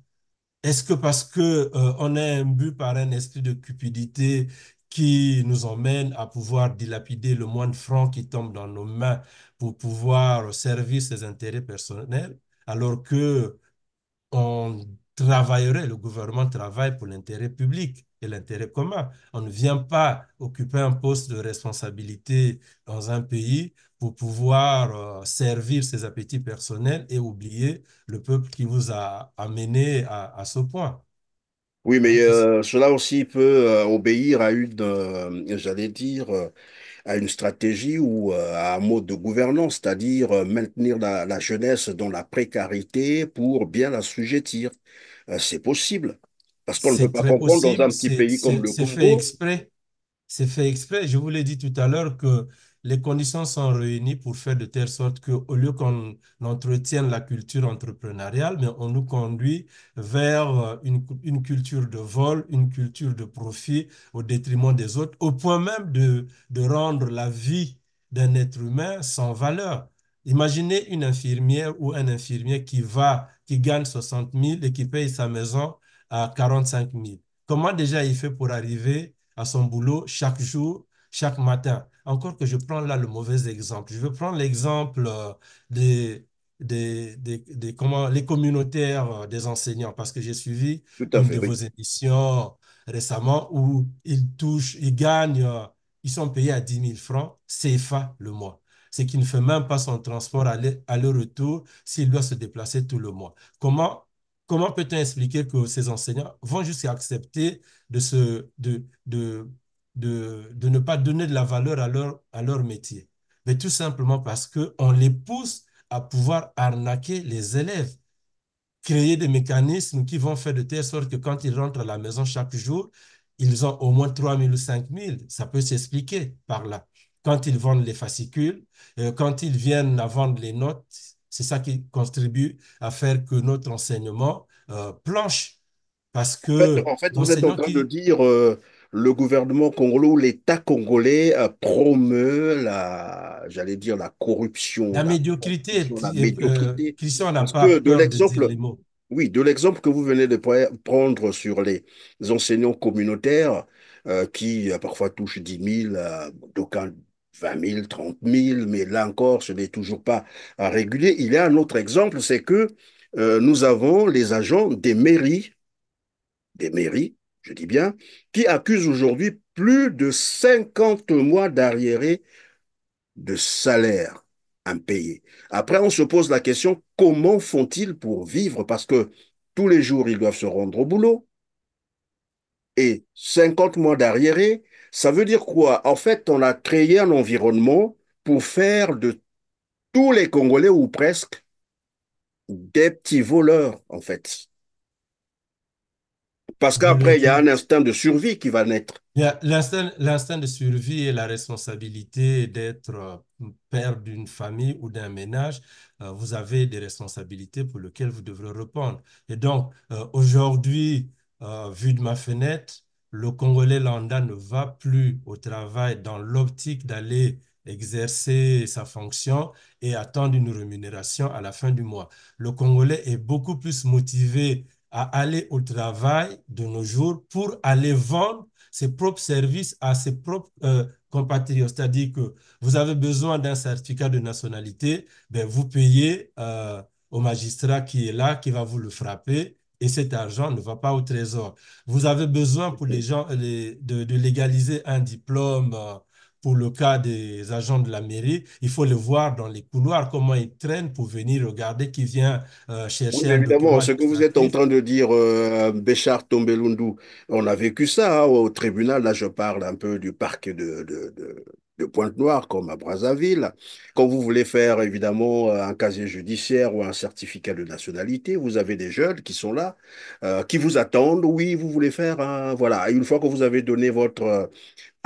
Est-ce que parce que euh, est imbu par un esprit de cupidité qui nous emmène à pouvoir dilapider le moins de francs qui tombe dans nos mains pour pouvoir servir ses intérêts personnels, alors que on travaillerait, le gouvernement travaille pour l'intérêt public et l'intérêt commun. On ne vient pas occuper un poste de responsabilité dans un pays pour pouvoir euh, servir ses appétits personnels et oublier le peuple qui vous a amené à, ce point. Oui, mais euh, cela aussi peut euh, obéir à une, j'allais dire, à une stratégie ou à un mode de gouvernance, c'est-à-dire maintenir la, jeunesse dans la précarité pour bien la sujettir. c'est possible, parce qu'on ne peut pas comprendre dans un petit pays comme le Congo. C'est fait exprès. C'est fait exprès. Je vous l'ai dit tout à l'heure que les conditions sont réunies pour faire de telle sorte qu'au lieu qu'on entretienne la culture entrepreneuriale, mais on nous conduit vers euh, une, culture de vol, une culture de profit au détriment des autres, au point même de, de rendre la vie d'un être humain sans valeur. Imaginez une infirmière ou un infirmier qui va, qui gagne 60 000 et qui paye sa maison à 45 000. Comment déjà il fait pour arriver à son boulot chaque jour, chaque matin encore que je prends là le mauvais exemple. Je veux prendre l'exemple euh, des, des, les communautaires euh, des enseignants, parce que j'ai suivi une de vos émissions récemment où ils touchent, ils gagnent, euh, ils sont payés à 10 000 francs CFA le mois. C'est qui ne fait même pas son transport aller-retour s'il doit se déplacer tout le mois. Comment, comment peut-on expliquer que ces enseignants vont jusqu'à accepter de, se, de, de de, ne pas donner de la valeur à leur, à leur métier. Mais tout simplement parce qu'on les pousse à pouvoir arnaquer les élèves, créer des mécanismes qui vont faire de telle sorte que quand ils rentrent à la maison chaque jour, ils ont au moins 3 000 ou 5 000. Ça peut s'expliquer par là. Quand ils vendent les fascicules, euh, quand ils viennent à vendre les notes, c'est ça qui contribue à faire que notre enseignement euh, planche. Parce que. En fait, vous êtes en train de dire. Euh, le gouvernement congolais l'État congolais euh, promeut la, j'allais dire, la corruption. La, médiocrité. La médiocrité. Christian n'a pas de l'exemple. Oui, de l'exemple que vous venez de prendre sur les enseignants communautaires euh, qui euh, parfois touchent 10 000, d'aucuns 20 000, 30 000, mais là encore, ce n'est toujours pas régulier. Il y a un autre exemple, c'est que nous avons les agents des mairies, des mairies je dis bien, qui accuse aujourd'hui plus de 50 mois d'arriérés de salaire impayé. Après, on se pose la question, comment font-ils pour vivre Parce que tous les jours, ils doivent se rendre au boulot. Et 50 mois d'arriérés, ça veut dire quoi En fait, on a créé un environnement pour faire de tous les Congolais, ou presque, des petits voleurs, en fait. Parce qu'après, il y a un instinct de survie qui va naître. L'instinct de survie et la responsabilité d'être euh, père d'une famille ou d'un ménage, euh, vous avez des responsabilités pour lesquelles vous devrez répondre. Et donc, euh, aujourd'hui, vu de ma fenêtre, le Congolais lambda ne va plus au travail dans l'optique d'aller exercer sa fonction et attendre une rémunération à la fin du mois. Le Congolais est beaucoup plus motivé à aller au travail de nos jours pour aller vendre ses propres services à ses propres euh, compatriotes. C'est-à-dire que vous avez besoin d'un certificat de nationalité, ben vous payez euh, au magistrat qui est là, qui va vous le frapper, et cet argent ne va pas au trésor. Vous avez besoin pour les gens de, de, légaliser un diplôme euh, pour le cas des agents de la mairie, il faut le voir dans les couloirs, comment ils traînent pour venir regarder qui vient euh, chercher. évidemment, ce que vous êtes en train de dire, Béchar euh, Béchard Tombelundu, on a vécu ça hein, au tribunal. Là, je parle un peu du parc de, de, de Pointe-Noire comme à Brazzaville. Quand vous voulez faire évidemment un casier judiciaire ou un certificat de nationalité, vous avez des jeunes qui sont là, euh, qui vous attendent. Oui, vous voulez faire voilà. une fois que vous avez donné votre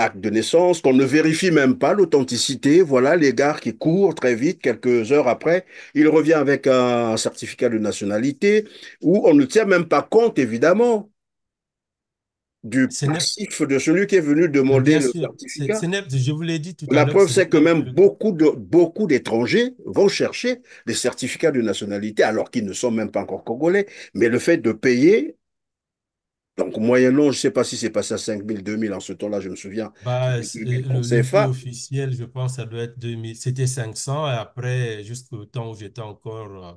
acte de naissance, qu'on ne vérifie même pas l'authenticité. Voilà, les gars qui courent très vite, quelques heures après, il revient avec un certificat de nationalité où on ne tient même pas compte, évidemment, du passif de celui qui est venu demander le certificat. je dit La preuve, c'est que même beaucoup beaucoup d'étrangers vont chercher des certificats de nationalité alors qu'ils ne sont même pas encore congolais. Mais le fait de payer donc, moyen long, je ne sais pas si c'est passé à 5000, 2000 en ce temps-là, je me souviens. Bah, le CFA. officiel, je pense, ça doit être 2000. C'était 500 et après, jusqu'au temps où j'étais encore euh,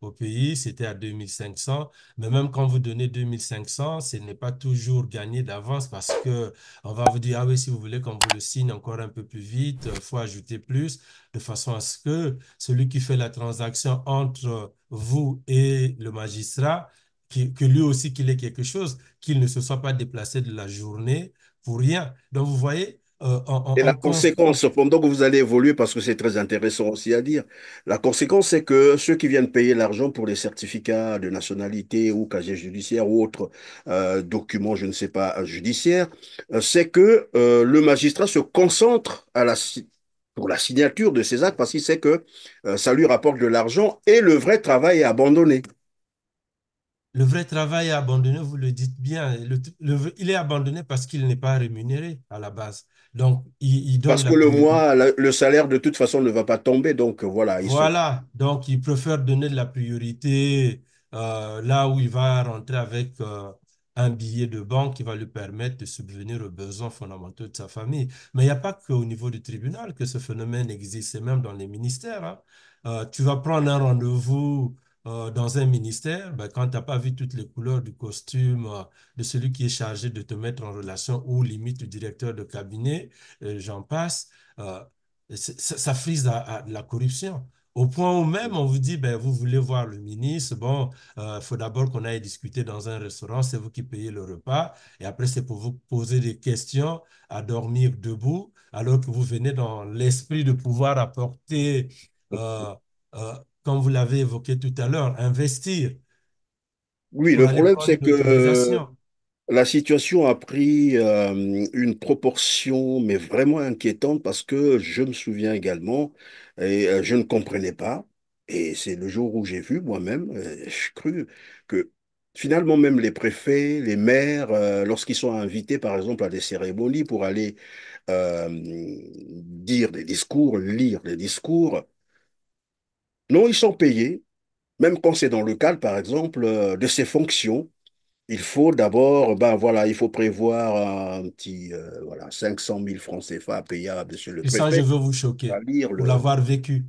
au pays, c'était à 2500. Mais même quand vous donnez 2500, ce n'est pas toujours gagné d'avance parce que on va vous dire, ah oui, si vous voulez qu'on vous le signe encore un peu plus vite, il euh, faut ajouter plus, de façon à ce que celui qui fait la transaction entre vous et le magistrat que lui aussi qu'il ait quelque chose, qu'il ne se soit pas déplacé de la journée pour rien. Donc vous voyez, euh, et la conséquence, donc que vous allez évoluer, parce que c'est très intéressant aussi à dire, la conséquence, c'est que ceux qui viennent payer l'argent pour les certificats de nationalité ou casier judiciaire ou autres euh, documents, je ne sais pas, judiciaires, euh, c'est que le magistrat se concentre pour la signature de ces actes parce qu'il sait que ça lui rapporte de l'argent et le vrai travail est abandonné. Le vrai travail est abandonné, vous le dites bien. il est abandonné parce qu'il n'est pas rémunéré à la base. Donc, il, il parce que le mois, le salaire de toute façon ne va pas tomber. Donc, euh, voilà. Il voilà. Donc, il préfère donner de la priorité euh, là où il va rentrer avec euh, un billet de banque qui va lui permettre de subvenir aux besoins fondamentaux de sa famille. Mais il n'y a pas qu'au niveau du tribunal que ce phénomène existe, c'est même dans les ministères. Hein. tu vas prendre un rendez-vous euh, dans un ministère, ben, quand tu n'as pas vu toutes les couleurs du costume euh, de celui qui est chargé de te mettre en relation ou limite du directeur de cabinet, euh, j'en passe, ça, frise à, la corruption. Au point où même on vous dit, ben, vous voulez voir le ministre, bon, il faut d'abord qu'on aille discuter dans un restaurant, c'est vous qui payez le repas, et après c'est pour vous poser des questions, à dormir debout, alors que vous venez dans l'esprit de pouvoir apporter comme vous l'avez évoqué tout à l'heure, investir. Oui, le problème, c'est que la situation a pris euh, une proportion, mais vraiment inquiétante, parce que je me souviens également, et euh, je ne comprenais pas, et c'est le jour où j'ai vu moi-même, euh, je crus que finalement même les préfets, les maires, lorsqu'ils sont invités par exemple à des cérémonies pour aller dire des discours, lire des discours, non, ils sont payés, même quand c'est dans le cadre, par exemple, euh, de ces fonctions. Il faut d'abord, ben voilà, il faut prévoir un petit, euh, voilà, 500 000 francs CFA payables, monsieur le ça, je veux vous choquer, pour l'avoir vécu.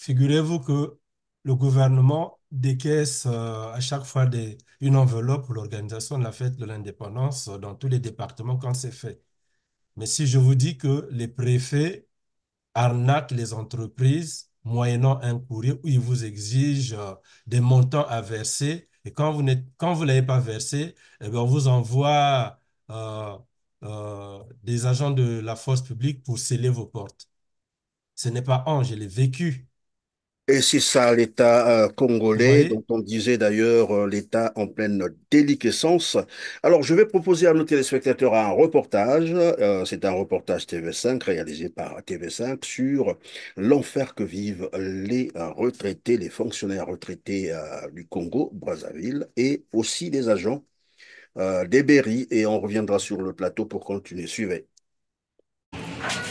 Figurez-vous que le gouvernement décaisse euh, à chaque fois des, une enveloppe pour l'organisation de la fête de l'indépendance dans tous les départements quand c'est fait. Mais si je vous dis que les préfets arnaquent les entreprises moyennant un courrier où il vous exige euh, des montants à verser. Et quand vous ne l'avez pas versé, eh ben, on vous envoie euh, euh, des agents de la force publique pour sceller vos portes. Ce n'est pas ange, je l'ai vécu. Et c'est ça l'État euh, congolais, dont on disait d'ailleurs euh, l'État en pleine déliquescence. Alors, je vais proposer à nos téléspectateurs un reportage. Euh, c'est un reportage TV5 réalisé par TV5 sur l'enfer que vivent les retraités, les fonctionnaires retraités du Congo, Brazzaville, et aussi les agents des Berry. Et on reviendra sur le plateau pour continuer. Suivez.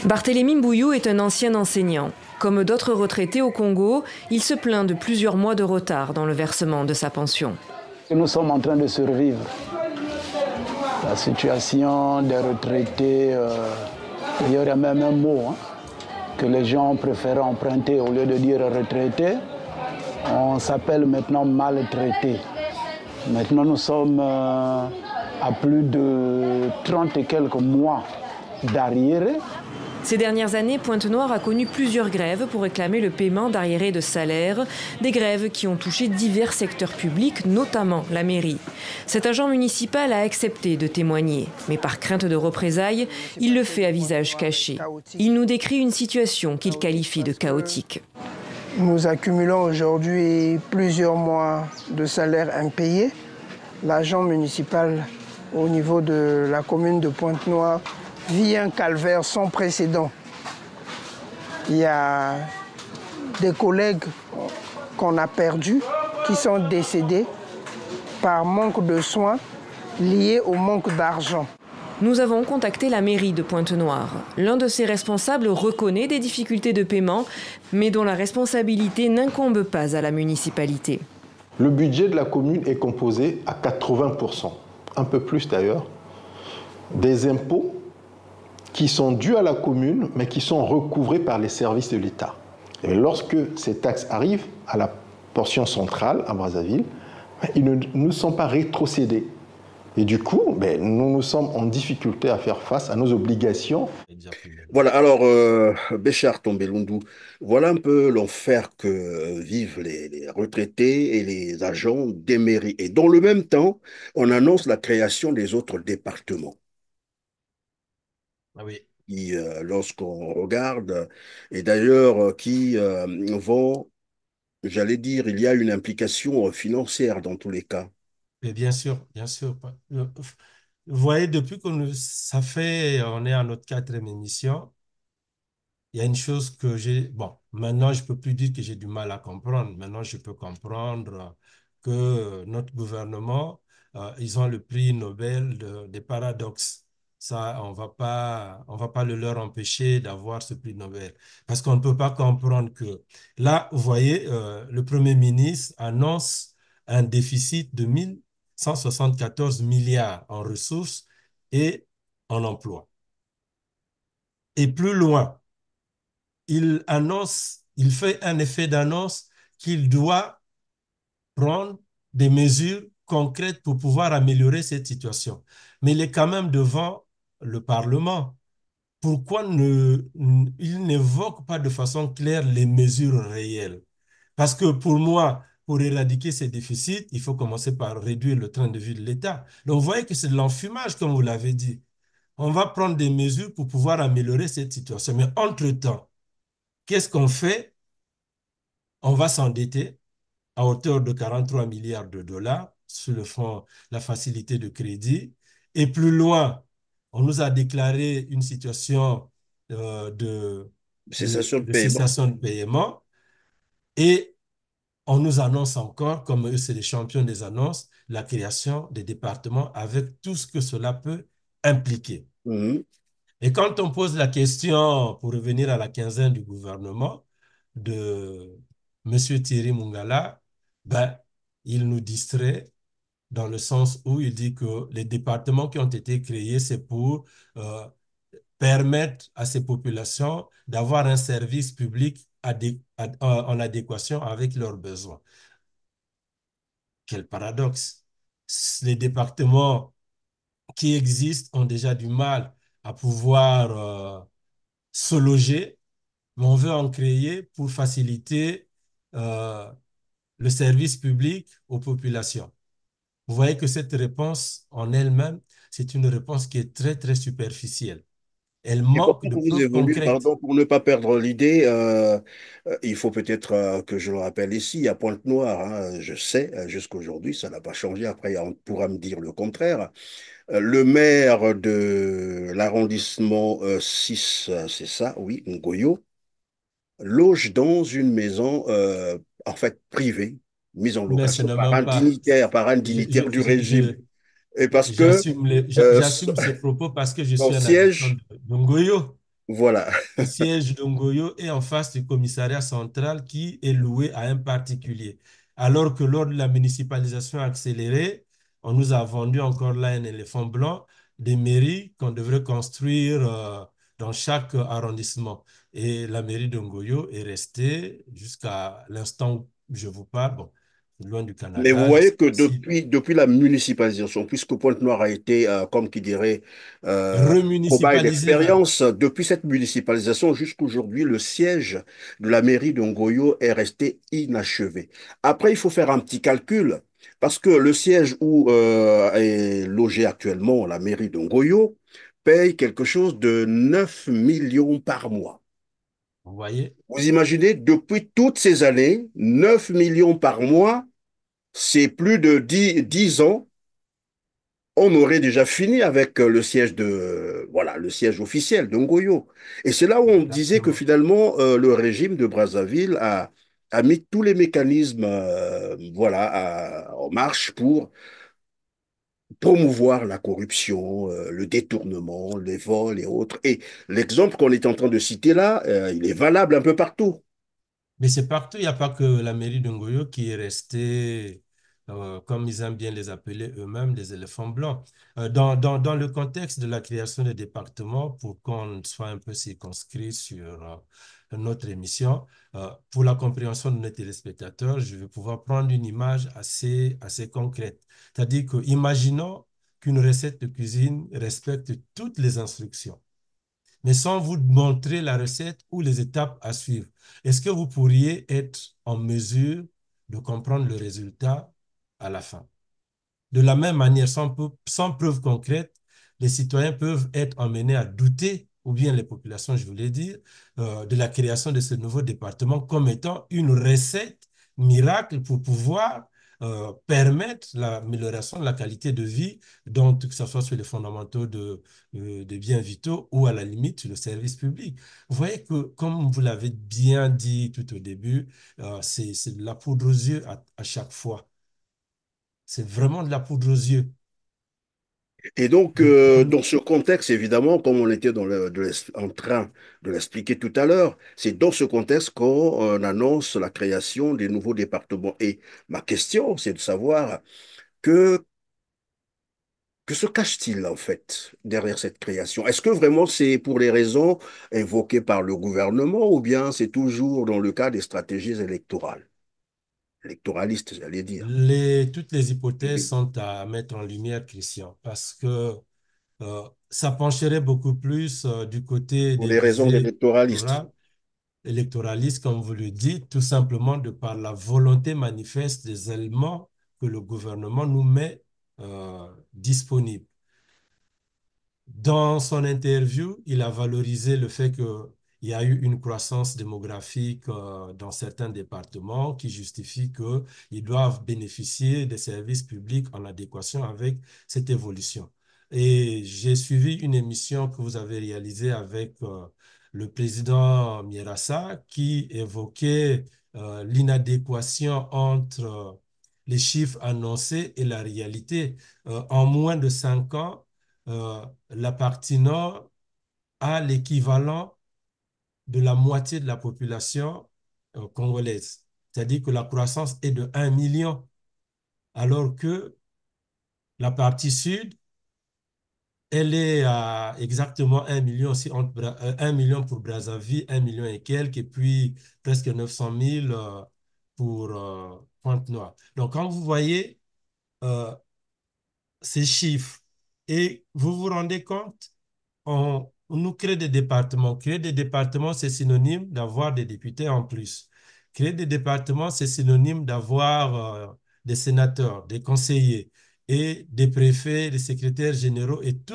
Barthélémy Mbouyou est un ancien enseignant. Comme d'autres retraités au Congo, il se plaint de plusieurs mois de retard dans le versement de sa pension. Nous sommes en train de survivre. La situation des retraités, euh, il y aurait même un mot hein, que les gens préfèrent emprunter au lieu de dire retraité. On s'appelle maintenant maltraité. Maintenant, nous sommes euh, à plus de 30 et quelques mois derrière ces dernières années, Pointe-Noire a connu plusieurs grèves pour réclamer le paiement d'arriérés de salaire, des grèves qui ont touché divers secteurs publics, notamment la mairie. Cet agent municipal a accepté de témoigner, mais par crainte de représailles, il le fait à visage caché. Il nous décrit une situation qu'il qualifie de chaotique. Nous accumulons aujourd'hui plusieurs mois de salaire impayés. L'agent municipal au niveau de la commune de Pointe-Noire vit un calvaire sans précédent. Il y a des collègues qu'on a perdus, qui sont décédés par manque de soins liés au manque d'argent. Nous avons contacté la mairie de Pointe-Noire. L'un de ses responsables reconnaît des difficultés de paiement, mais dont la responsabilité n'incombe pas à la municipalité. Le budget de la commune est composé à 80%, un peu plus d'ailleurs, des impôts qui sont dus à la commune, mais qui sont recouvrés par les services de l'État. Et lorsque ces taxes arrivent à la portion centrale, à Brazzaville, ben, ils ne nous sont pas rétrocédés. Et du coup, ben, nous nous sommes en difficulté à faire face à nos obligations. Voilà, alors, Béchar euh, Béchard Tombelundu, voilà un peu l'enfer que vivent les, retraités et les agents des mairies. Et dans le même temps, on annonce la création des autres départements. Ah qui, euh, lorsqu'on regarde, et d'ailleurs euh, qui euh, vont, j'allais dire, il y a une implication financière dans tous les cas. Mais bien sûr, bien sûr. Vous voyez, depuis que ça fait, on est à notre quatrième émission, il y a une chose que j'ai, bon, maintenant je ne peux plus dire que j'ai du mal à comprendre. Maintenant, je peux comprendre que notre gouvernement, ils ont le prix Nobel de, des paradoxes. Ça, on va pas, on va pas le leur empêcher d'avoir ce prix Nobel. Parce qu'on ne peut pas comprendre que là, vous voyez, euh, le Premier ministre annonce un déficit de 1174 milliards en ressources et en emploi. Et plus loin, il annonce, il fait un effet d'annonce qu'il doit prendre des mesures concrètes pour pouvoir améliorer cette situation. Mais il est quand même devant le Parlement Pourquoi ne, il n'évoque pas de façon claire les mesures réelles Parce que pour moi, pour éradiquer ces déficits, il faut commencer par réduire le train de vie de l'État. Donc, vous voyez que c'est de l'enfumage, comme vous l'avez dit. On va prendre des mesures pour pouvoir améliorer cette situation. Mais entre-temps, qu'est-ce qu'on fait On va s'endetter à hauteur de 43 milliards de dollars sur le fonds, la facilité de crédit. Et plus loin, on nous a déclaré une situation euh, de, cessation de, paiement. Et on nous annonce encore, comme eux, c'est les champions des annonces, la création des départements avec tout ce que cela peut impliquer. Mm-hmm. Et quand on pose la question, pour revenir à la quinzaine du gouvernement, de M. Thierry Mungala, ben, il nous distrait dans le sens où il dit que les départements qui ont été créés, c'est pour euh, permettre à ces populations d'avoir un service public en adéquation avec leurs besoins. Quel paradoxe. Les départements qui existent ont déjà du mal à pouvoir euh, se loger, mais on veut en créer pour faciliter euh, le service public aux populations. Vous voyez que cette réponse en elle-même, c'est une réponse qui est très, très superficielle. Elle manque de vous Pardon, pour ne pas perdre l'idée, euh, euh, il faut peut-être euh, que je le rappelle ici, à Pointe-Noire, hein, je sais, jusqu'à aujourd'hui, ça n'a pas changé, après on pourra me dire le contraire. Le maire de l'arrondissement 6, c'est ça, oui, Ngoyo, loge dans une maison, en fait, privée, mise en location par un, dignitaire, par un dignitaire du régime. et parce J'assume euh, ces propos parce que je suis un siège d'Ongoyo. Voilà. le siège d'Ongoyo est en face du commissariat central qui est loué à un particulier. Alors que lors de la municipalisation accélérée, on nous a vendu encore là un éléphant blanc des mairies qu'on devrait construire euh, dans chaque arrondissement. Et la mairie d'Ongoyo est restée jusqu'à l'instant où je vous parle, mais vous voyez que depuis, depuis la municipalisation, puisque Pointe-Noire a été, euh, comme qui dirait, euh, l'expérience, depuis cette municipalisation jusqu'à aujourd'hui, le siège de la mairie d'Ongoyo est resté inachevé. Après, il faut faire un petit calcul, parce que le siège où euh, est logé actuellement la mairie d'Ongoyo paye quelque chose de 9 millions par mois. Vous voyez Vous imaginez, depuis toutes ces années, 9 millions par mois c'est plus de dix, ans, on aurait déjà fini avec euh, le siège de voilà le siège officiel de Et c'est là où on disait que finalement euh, le régime de Brazzaville a, a mis tous les mécanismes euh, voilà en marche pour promouvoir la corruption, le détournement, les vols et autres. Et l'exemple qu'on est en train de citer là, il est valable un peu partout. Mais c'est partout, il n'y a pas que la mairie de qui est restée euh, comme ils aiment bien les appeler eux-mêmes, les éléphants blancs. Euh, dans, dans, dans, le contexte de la création des départements, pour qu'on soit un peu circonscrit sur euh, notre émission, pour la compréhension de nos téléspectateurs, je vais pouvoir prendre une image assez, assez concrète. C'est-à-dire que, imaginons qu'une recette de cuisine respecte toutes les instructions mais sans vous montrer la recette ou les étapes à suivre. Est-ce que vous pourriez être en mesure de comprendre le résultat à la fin. De la même manière, sans, sans preuve concrète, les citoyens peuvent être emmenés à douter, ou bien les populations, je voulais dire, euh, de la création de ce nouveau département comme étant une recette miracle pour pouvoir euh, permettre l'amélioration de la qualité de vie, donc que ce soit sur les fondamentaux de, euh, de biens vitaux ou à la limite sur le service public. Vous voyez que, comme vous l'avez bien dit tout au début, c'est de la poudre aux yeux à chaque fois. C'est vraiment de la poudre aux yeux. Et donc, euh, dans ce contexte, évidemment, comme on était en train de l'expliquer tout à l'heure, c'est dans ce contexte qu'on euh, annonce la création des nouveaux départements. Et ma question, c'est de savoir que, que se cache-t-il en fait derrière cette création Est-ce que vraiment c'est pour les raisons évoquées par le gouvernement ou bien c'est toujours dans le cas des stratégies électorales électoraliste, j'allais dire. toutes les hypothèses sont à mettre en lumière, Christian, parce que euh, ça pencherait beaucoup plus euh, du côté Pour les raisons électoralistes. électoralistes, comme vous le dites, tout simplement de par la volonté manifeste des éléments que le gouvernement nous met euh, disponibles. Dans son interview, il a valorisé le fait que il y a eu une croissance démographique euh, dans certains départements qui justifie qu'ils doivent bénéficier des services publics en adéquation avec cette évolution. Et j'ai suivi une émission que vous avez réalisée avec euh, le président Mierassa qui évoquait euh, l'inadéquation entre les chiffres annoncés et la réalité. en moins de cinq ans, la partie nord a l'équivalent de la moitié de la population euh, congolaise. C'est-à-dire que la croissance est de 1 million, alors que la partie sud, elle est à exactement 1 million, euh, million pour Brazzaville, 1 million et quelques, et puis presque 900 000 euh, pour Pointe-Noire. Donc, quand vous voyez ces chiffres et vous vous rendez compte, en nous crée des départements. Créer des départements, c'est synonyme d'avoir des députés en plus. Créer des départements, c'est synonyme d'avoir euh, des sénateurs, des conseillers et des préfets, des secrétaires généraux et tout,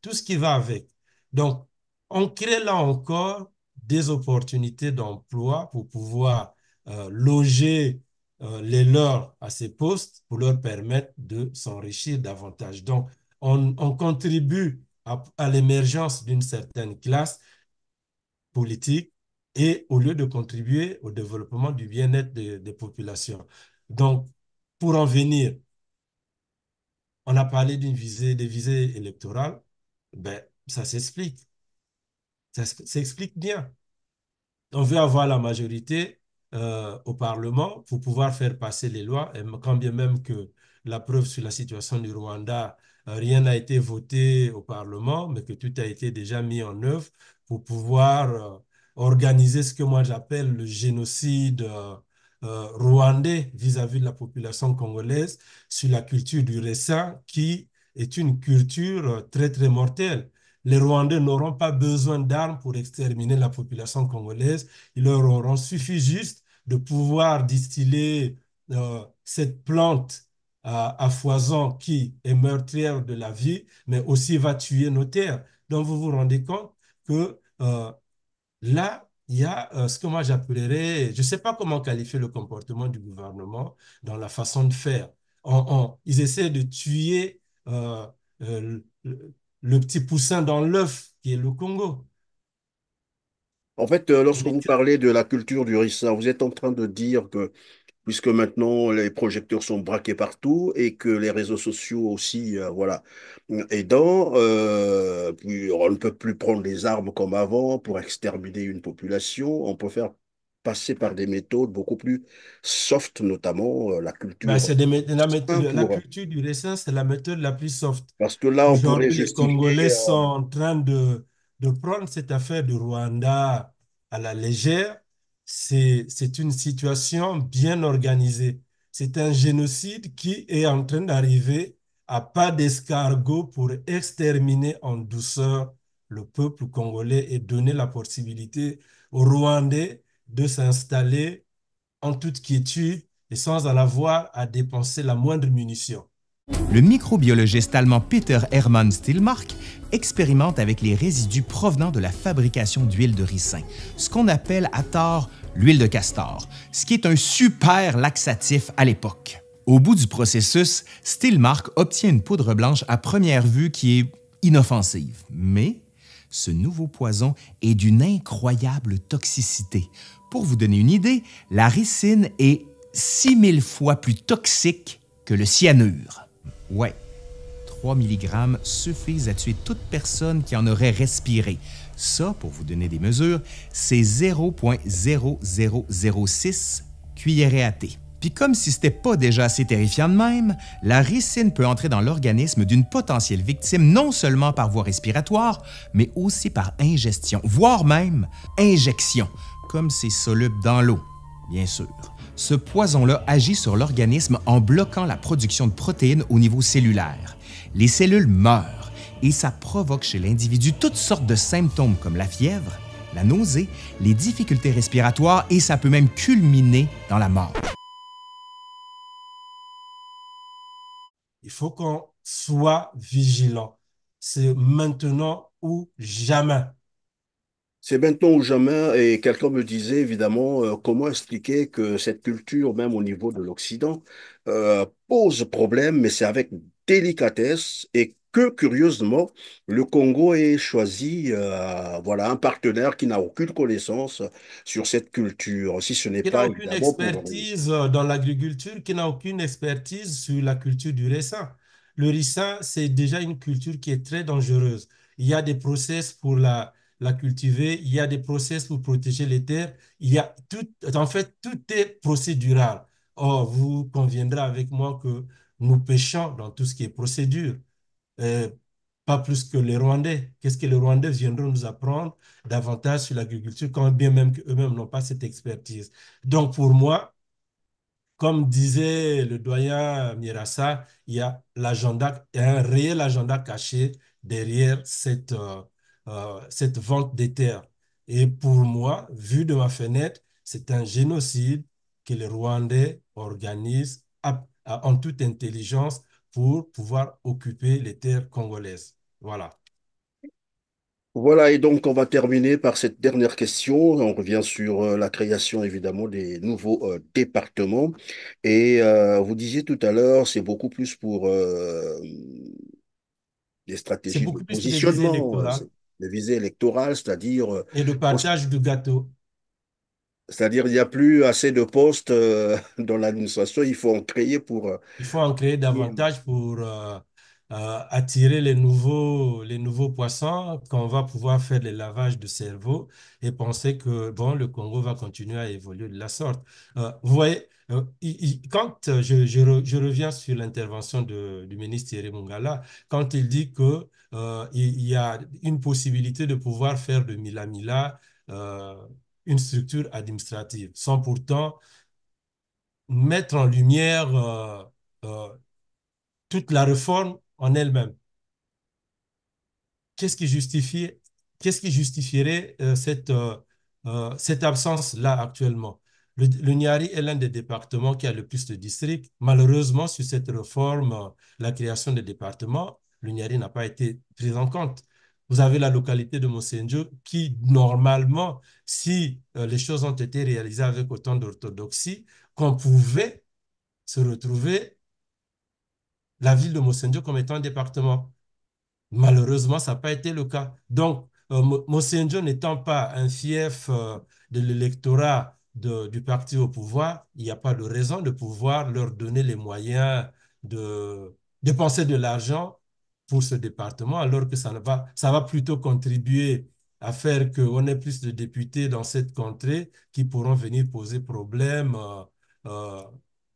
tout ce qui va avec. Donc, on crée là encore des opportunités d'emploi pour pouvoir euh, loger euh, les leurs à ces postes pour leur permettre de s'enrichir davantage. Donc, on contribue à, l'émergence d'une certaine classe politique et au lieu de contribuer au développement du bien-être des, populations. Donc, pour en venir, on a parlé d'une visée, des visées électorales, ben, ça s'explique. Ça s'explique bien. On veut avoir la majorité euh, au Parlement pour pouvoir faire passer les lois, et quand bien même que la preuve sur la situation du Rwanda euh, rien n'a été voté au Parlement, mais que tout a été déjà mis en œuvre pour pouvoir euh, organiser ce que moi j'appelle le génocide euh, rwandais vis-à-vis de la population congolaise sur la culture du récent, qui est une culture très très mortelle. Les Rwandais n'auront pas besoin d'armes pour exterminer la population congolaise. Il leur auront suffi juste de pouvoir distiller cette plante à, foison qui est meurtrière de la vie, mais aussi va tuer nos terres. Donc vous vous rendez compte que euh, là, il y a euh, ce que moi j'appellerais, je ne sais pas comment qualifier le comportement du gouvernement dans la façon de faire. ils essaient de tuer euh, le, petit poussin dans l'œuf qui est le Congo. En fait, lorsque vous parlez de la culture du Rissa, vous êtes en train de dire que puisque maintenant les projecteurs sont braqués partout et que les réseaux sociaux aussi, euh, voilà, aidant, euh, on ne peut plus prendre les armes comme avant pour exterminer une population, on peut faire passer par des méthodes beaucoup plus soft, notamment euh, la culture. du bah, c'est la, culture du dessin, c'est la méthode la plus soft. Parce que là, on pourrait Les Congolais sont en train de, de prendre cette affaire du Rwanda à la légère c'est une situation bien organisée. C'est un génocide qui est en train d'arriver à pas d'escargot pour exterminer en douceur le peuple congolais et donner la possibilité aux Rwandais de s'installer en toute quiétude et sans avoir à dépenser la moindre munition. Le microbiologiste allemand Peter Hermann Stillmark expérimente avec les résidus provenant de la fabrication d'huile de ricin, ce qu'on appelle à tort l'huile de castor, ce qui est un super laxatif à l'époque. Au bout du processus, Stillmark obtient une poudre blanche à première vue qui est inoffensive, mais ce nouveau poison est d'une incroyable toxicité. Pour vous donner une idée, la ricine est 6000 fois plus toxique que le cyanure. Ouais, 3 mg suffisent à tuer toute personne qui en aurait respiré. Ça, pour vous donner des mesures, c'est 0,0006 cuillerée à thé. Puis comme si c'était pas déjà assez terrifiant de même, la ricine peut entrer dans l'organisme d'une potentielle victime non seulement par voie respiratoire, mais aussi par ingestion, voire même injection, comme c'est soluble dans l'eau bien sûr. Ce poison-là agit sur l'organisme en bloquant la production de protéines au niveau cellulaire. Les cellules meurent et ça provoque chez l'individu toutes sortes de symptômes comme la fièvre, la nausée, les difficultés respiratoires et ça peut même culminer dans la mort. Il faut qu'on soit vigilant. C'est maintenant ou jamais. C'est maintenant ou jamais, et quelqu'un me disait évidemment euh, comment expliquer que cette culture, même au niveau de l'Occident, euh, pose problème, mais c'est avec délicatesse et que curieusement, le Congo ait choisi euh, voilà, un partenaire qui n'a aucune connaissance sur cette culture, si ce n'est pas... Qui n'a aucune expertise dans l'agriculture, qui n'a aucune expertise sur la culture du ricin Le ricin, c'est déjà une culture qui est très dangereuse. Il y a des process pour la la cultiver, il y a des process pour protéger les terres, il y a tout, en fait, tout est procédural. Or, vous conviendrez avec moi que nous pêchons dans tout ce qui est procédure, euh, pas plus que les Rwandais. Qu'est-ce que les Rwandais viendront nous apprendre davantage sur l'agriculture, quand bien même qu'eux-mêmes n'ont pas cette expertise. Donc, pour moi, comme disait le doyen Mirassa, il y a l'agenda, un réel agenda caché derrière cette, euh, euh, cette vente des terres. Et pour moi, vu de ma fenêtre, c'est un génocide que les Rwandais organisent en toute intelligence pour pouvoir occuper les terres congolaises. Voilà. Voilà, et donc on va terminer par cette dernière question. On revient sur euh, la création évidemment des nouveaux euh, départements. Et vous disiez tout à l'heure, c'est beaucoup plus pour des stratégies de positionnement de visée électorale, c'est-à-dire... Euh, et le partage du gâteau. C'est-à-dire il n'y a plus assez de postes euh, dans l'administration, il faut en créer pour... Euh, il faut en créer davantage pour attirer les nouveaux, les nouveaux poissons qu'on va pouvoir faire les lavages de cerveau et penser que, bon, le Congo va continuer à évoluer de la sorte. vous voyez, quand je, je, je, reviens sur l'intervention du ministre Thierry Mungala, quand il dit que euh, il y a une possibilité de pouvoir faire de Mila Mila euh, une structure administrative, sans pourtant mettre en lumière euh, toute la réforme en elle-même. Qu'est-ce qui justifie, qu'est-ce qui justifierait cette, cette absence-là actuellement? Le, Niari est l'un des départements qui a le plus de districts. Malheureusement, sur cette réforme, la création des départements, Luniari n'a pas été prise en compte. Vous avez la localité de Mosenjo qui, normalement, si euh, les choses ont été réalisées avec autant d'orthodoxie, qu'on pouvait se retrouver la ville de Mosenjo comme étant un département. Malheureusement, ça n'a pas été le cas. Donc, euh, n'étant pas un fief euh, de l'électorat du parti au pouvoir, il n'y a pas de raison de pouvoir leur donner les moyens de dépenser de l'argent pour ce département, alors que ça, va, ça va plutôt contribuer à faire qu'on ait plus de députés dans cette contrée qui pourront venir poser problème euh, euh,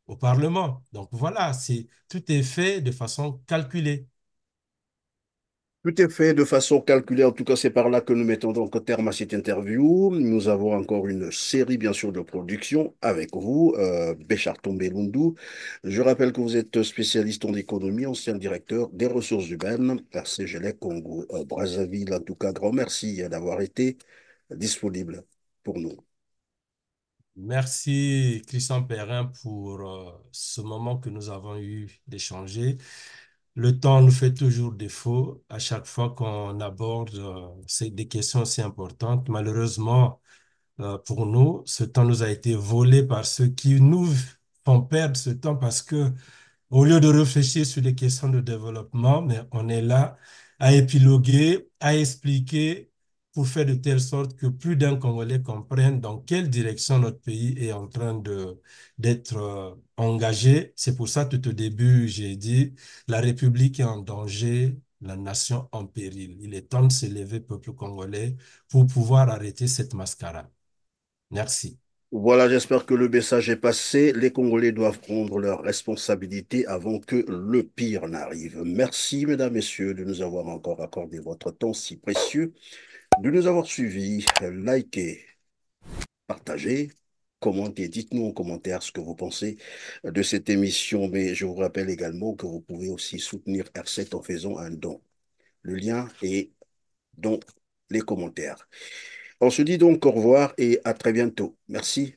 au Parlement. Donc voilà, c'est tout est fait de façon calculée. Tout est fait de façon calculée. En tout cas, c'est par là que nous mettons donc terme à cette interview. Nous avons encore une série, bien sûr, de production avec vous, euh, Bécharton Je rappelle que vous êtes spécialiste en économie, ancien directeur des ressources humaines à Congo euh, Brazzaville. En tout cas, grand merci d'avoir été disponible pour nous. Merci, Christian Perrin, pour euh, ce moment que nous avons eu d'échanger. Le temps nous fait toujours défaut à chaque fois qu'on aborde euh, des questions si importantes. Malheureusement, euh, pour nous, ce temps nous a été volé par ceux qui nous font perdre ce temps parce que, au lieu de réfléchir sur les questions de développement, mais on est là à épiloguer, à expliquer pour faire de telle sorte que plus d'un Congolais comprenne dans quelle direction notre pays est en train d'être euh, engagé. C'est pour ça, tout au début, j'ai dit, la République est en danger, la nation en péril. Il est temps de s'élever, peuple congolais, pour pouvoir arrêter cette mascarade. Merci. Voilà, j'espère que le message est passé. Les Congolais doivent prendre leurs responsabilités avant que le pire n'arrive. Merci, mesdames, messieurs, de nous avoir encore accordé votre temps si précieux de nous avoir suivis, likez, partagez, commentez, dites-nous en commentaire ce que vous pensez de cette émission. Mais je vous rappelle également que vous pouvez aussi soutenir R7 en faisant un don. Le lien est dans les commentaires. On se dit donc au revoir et à très bientôt. Merci.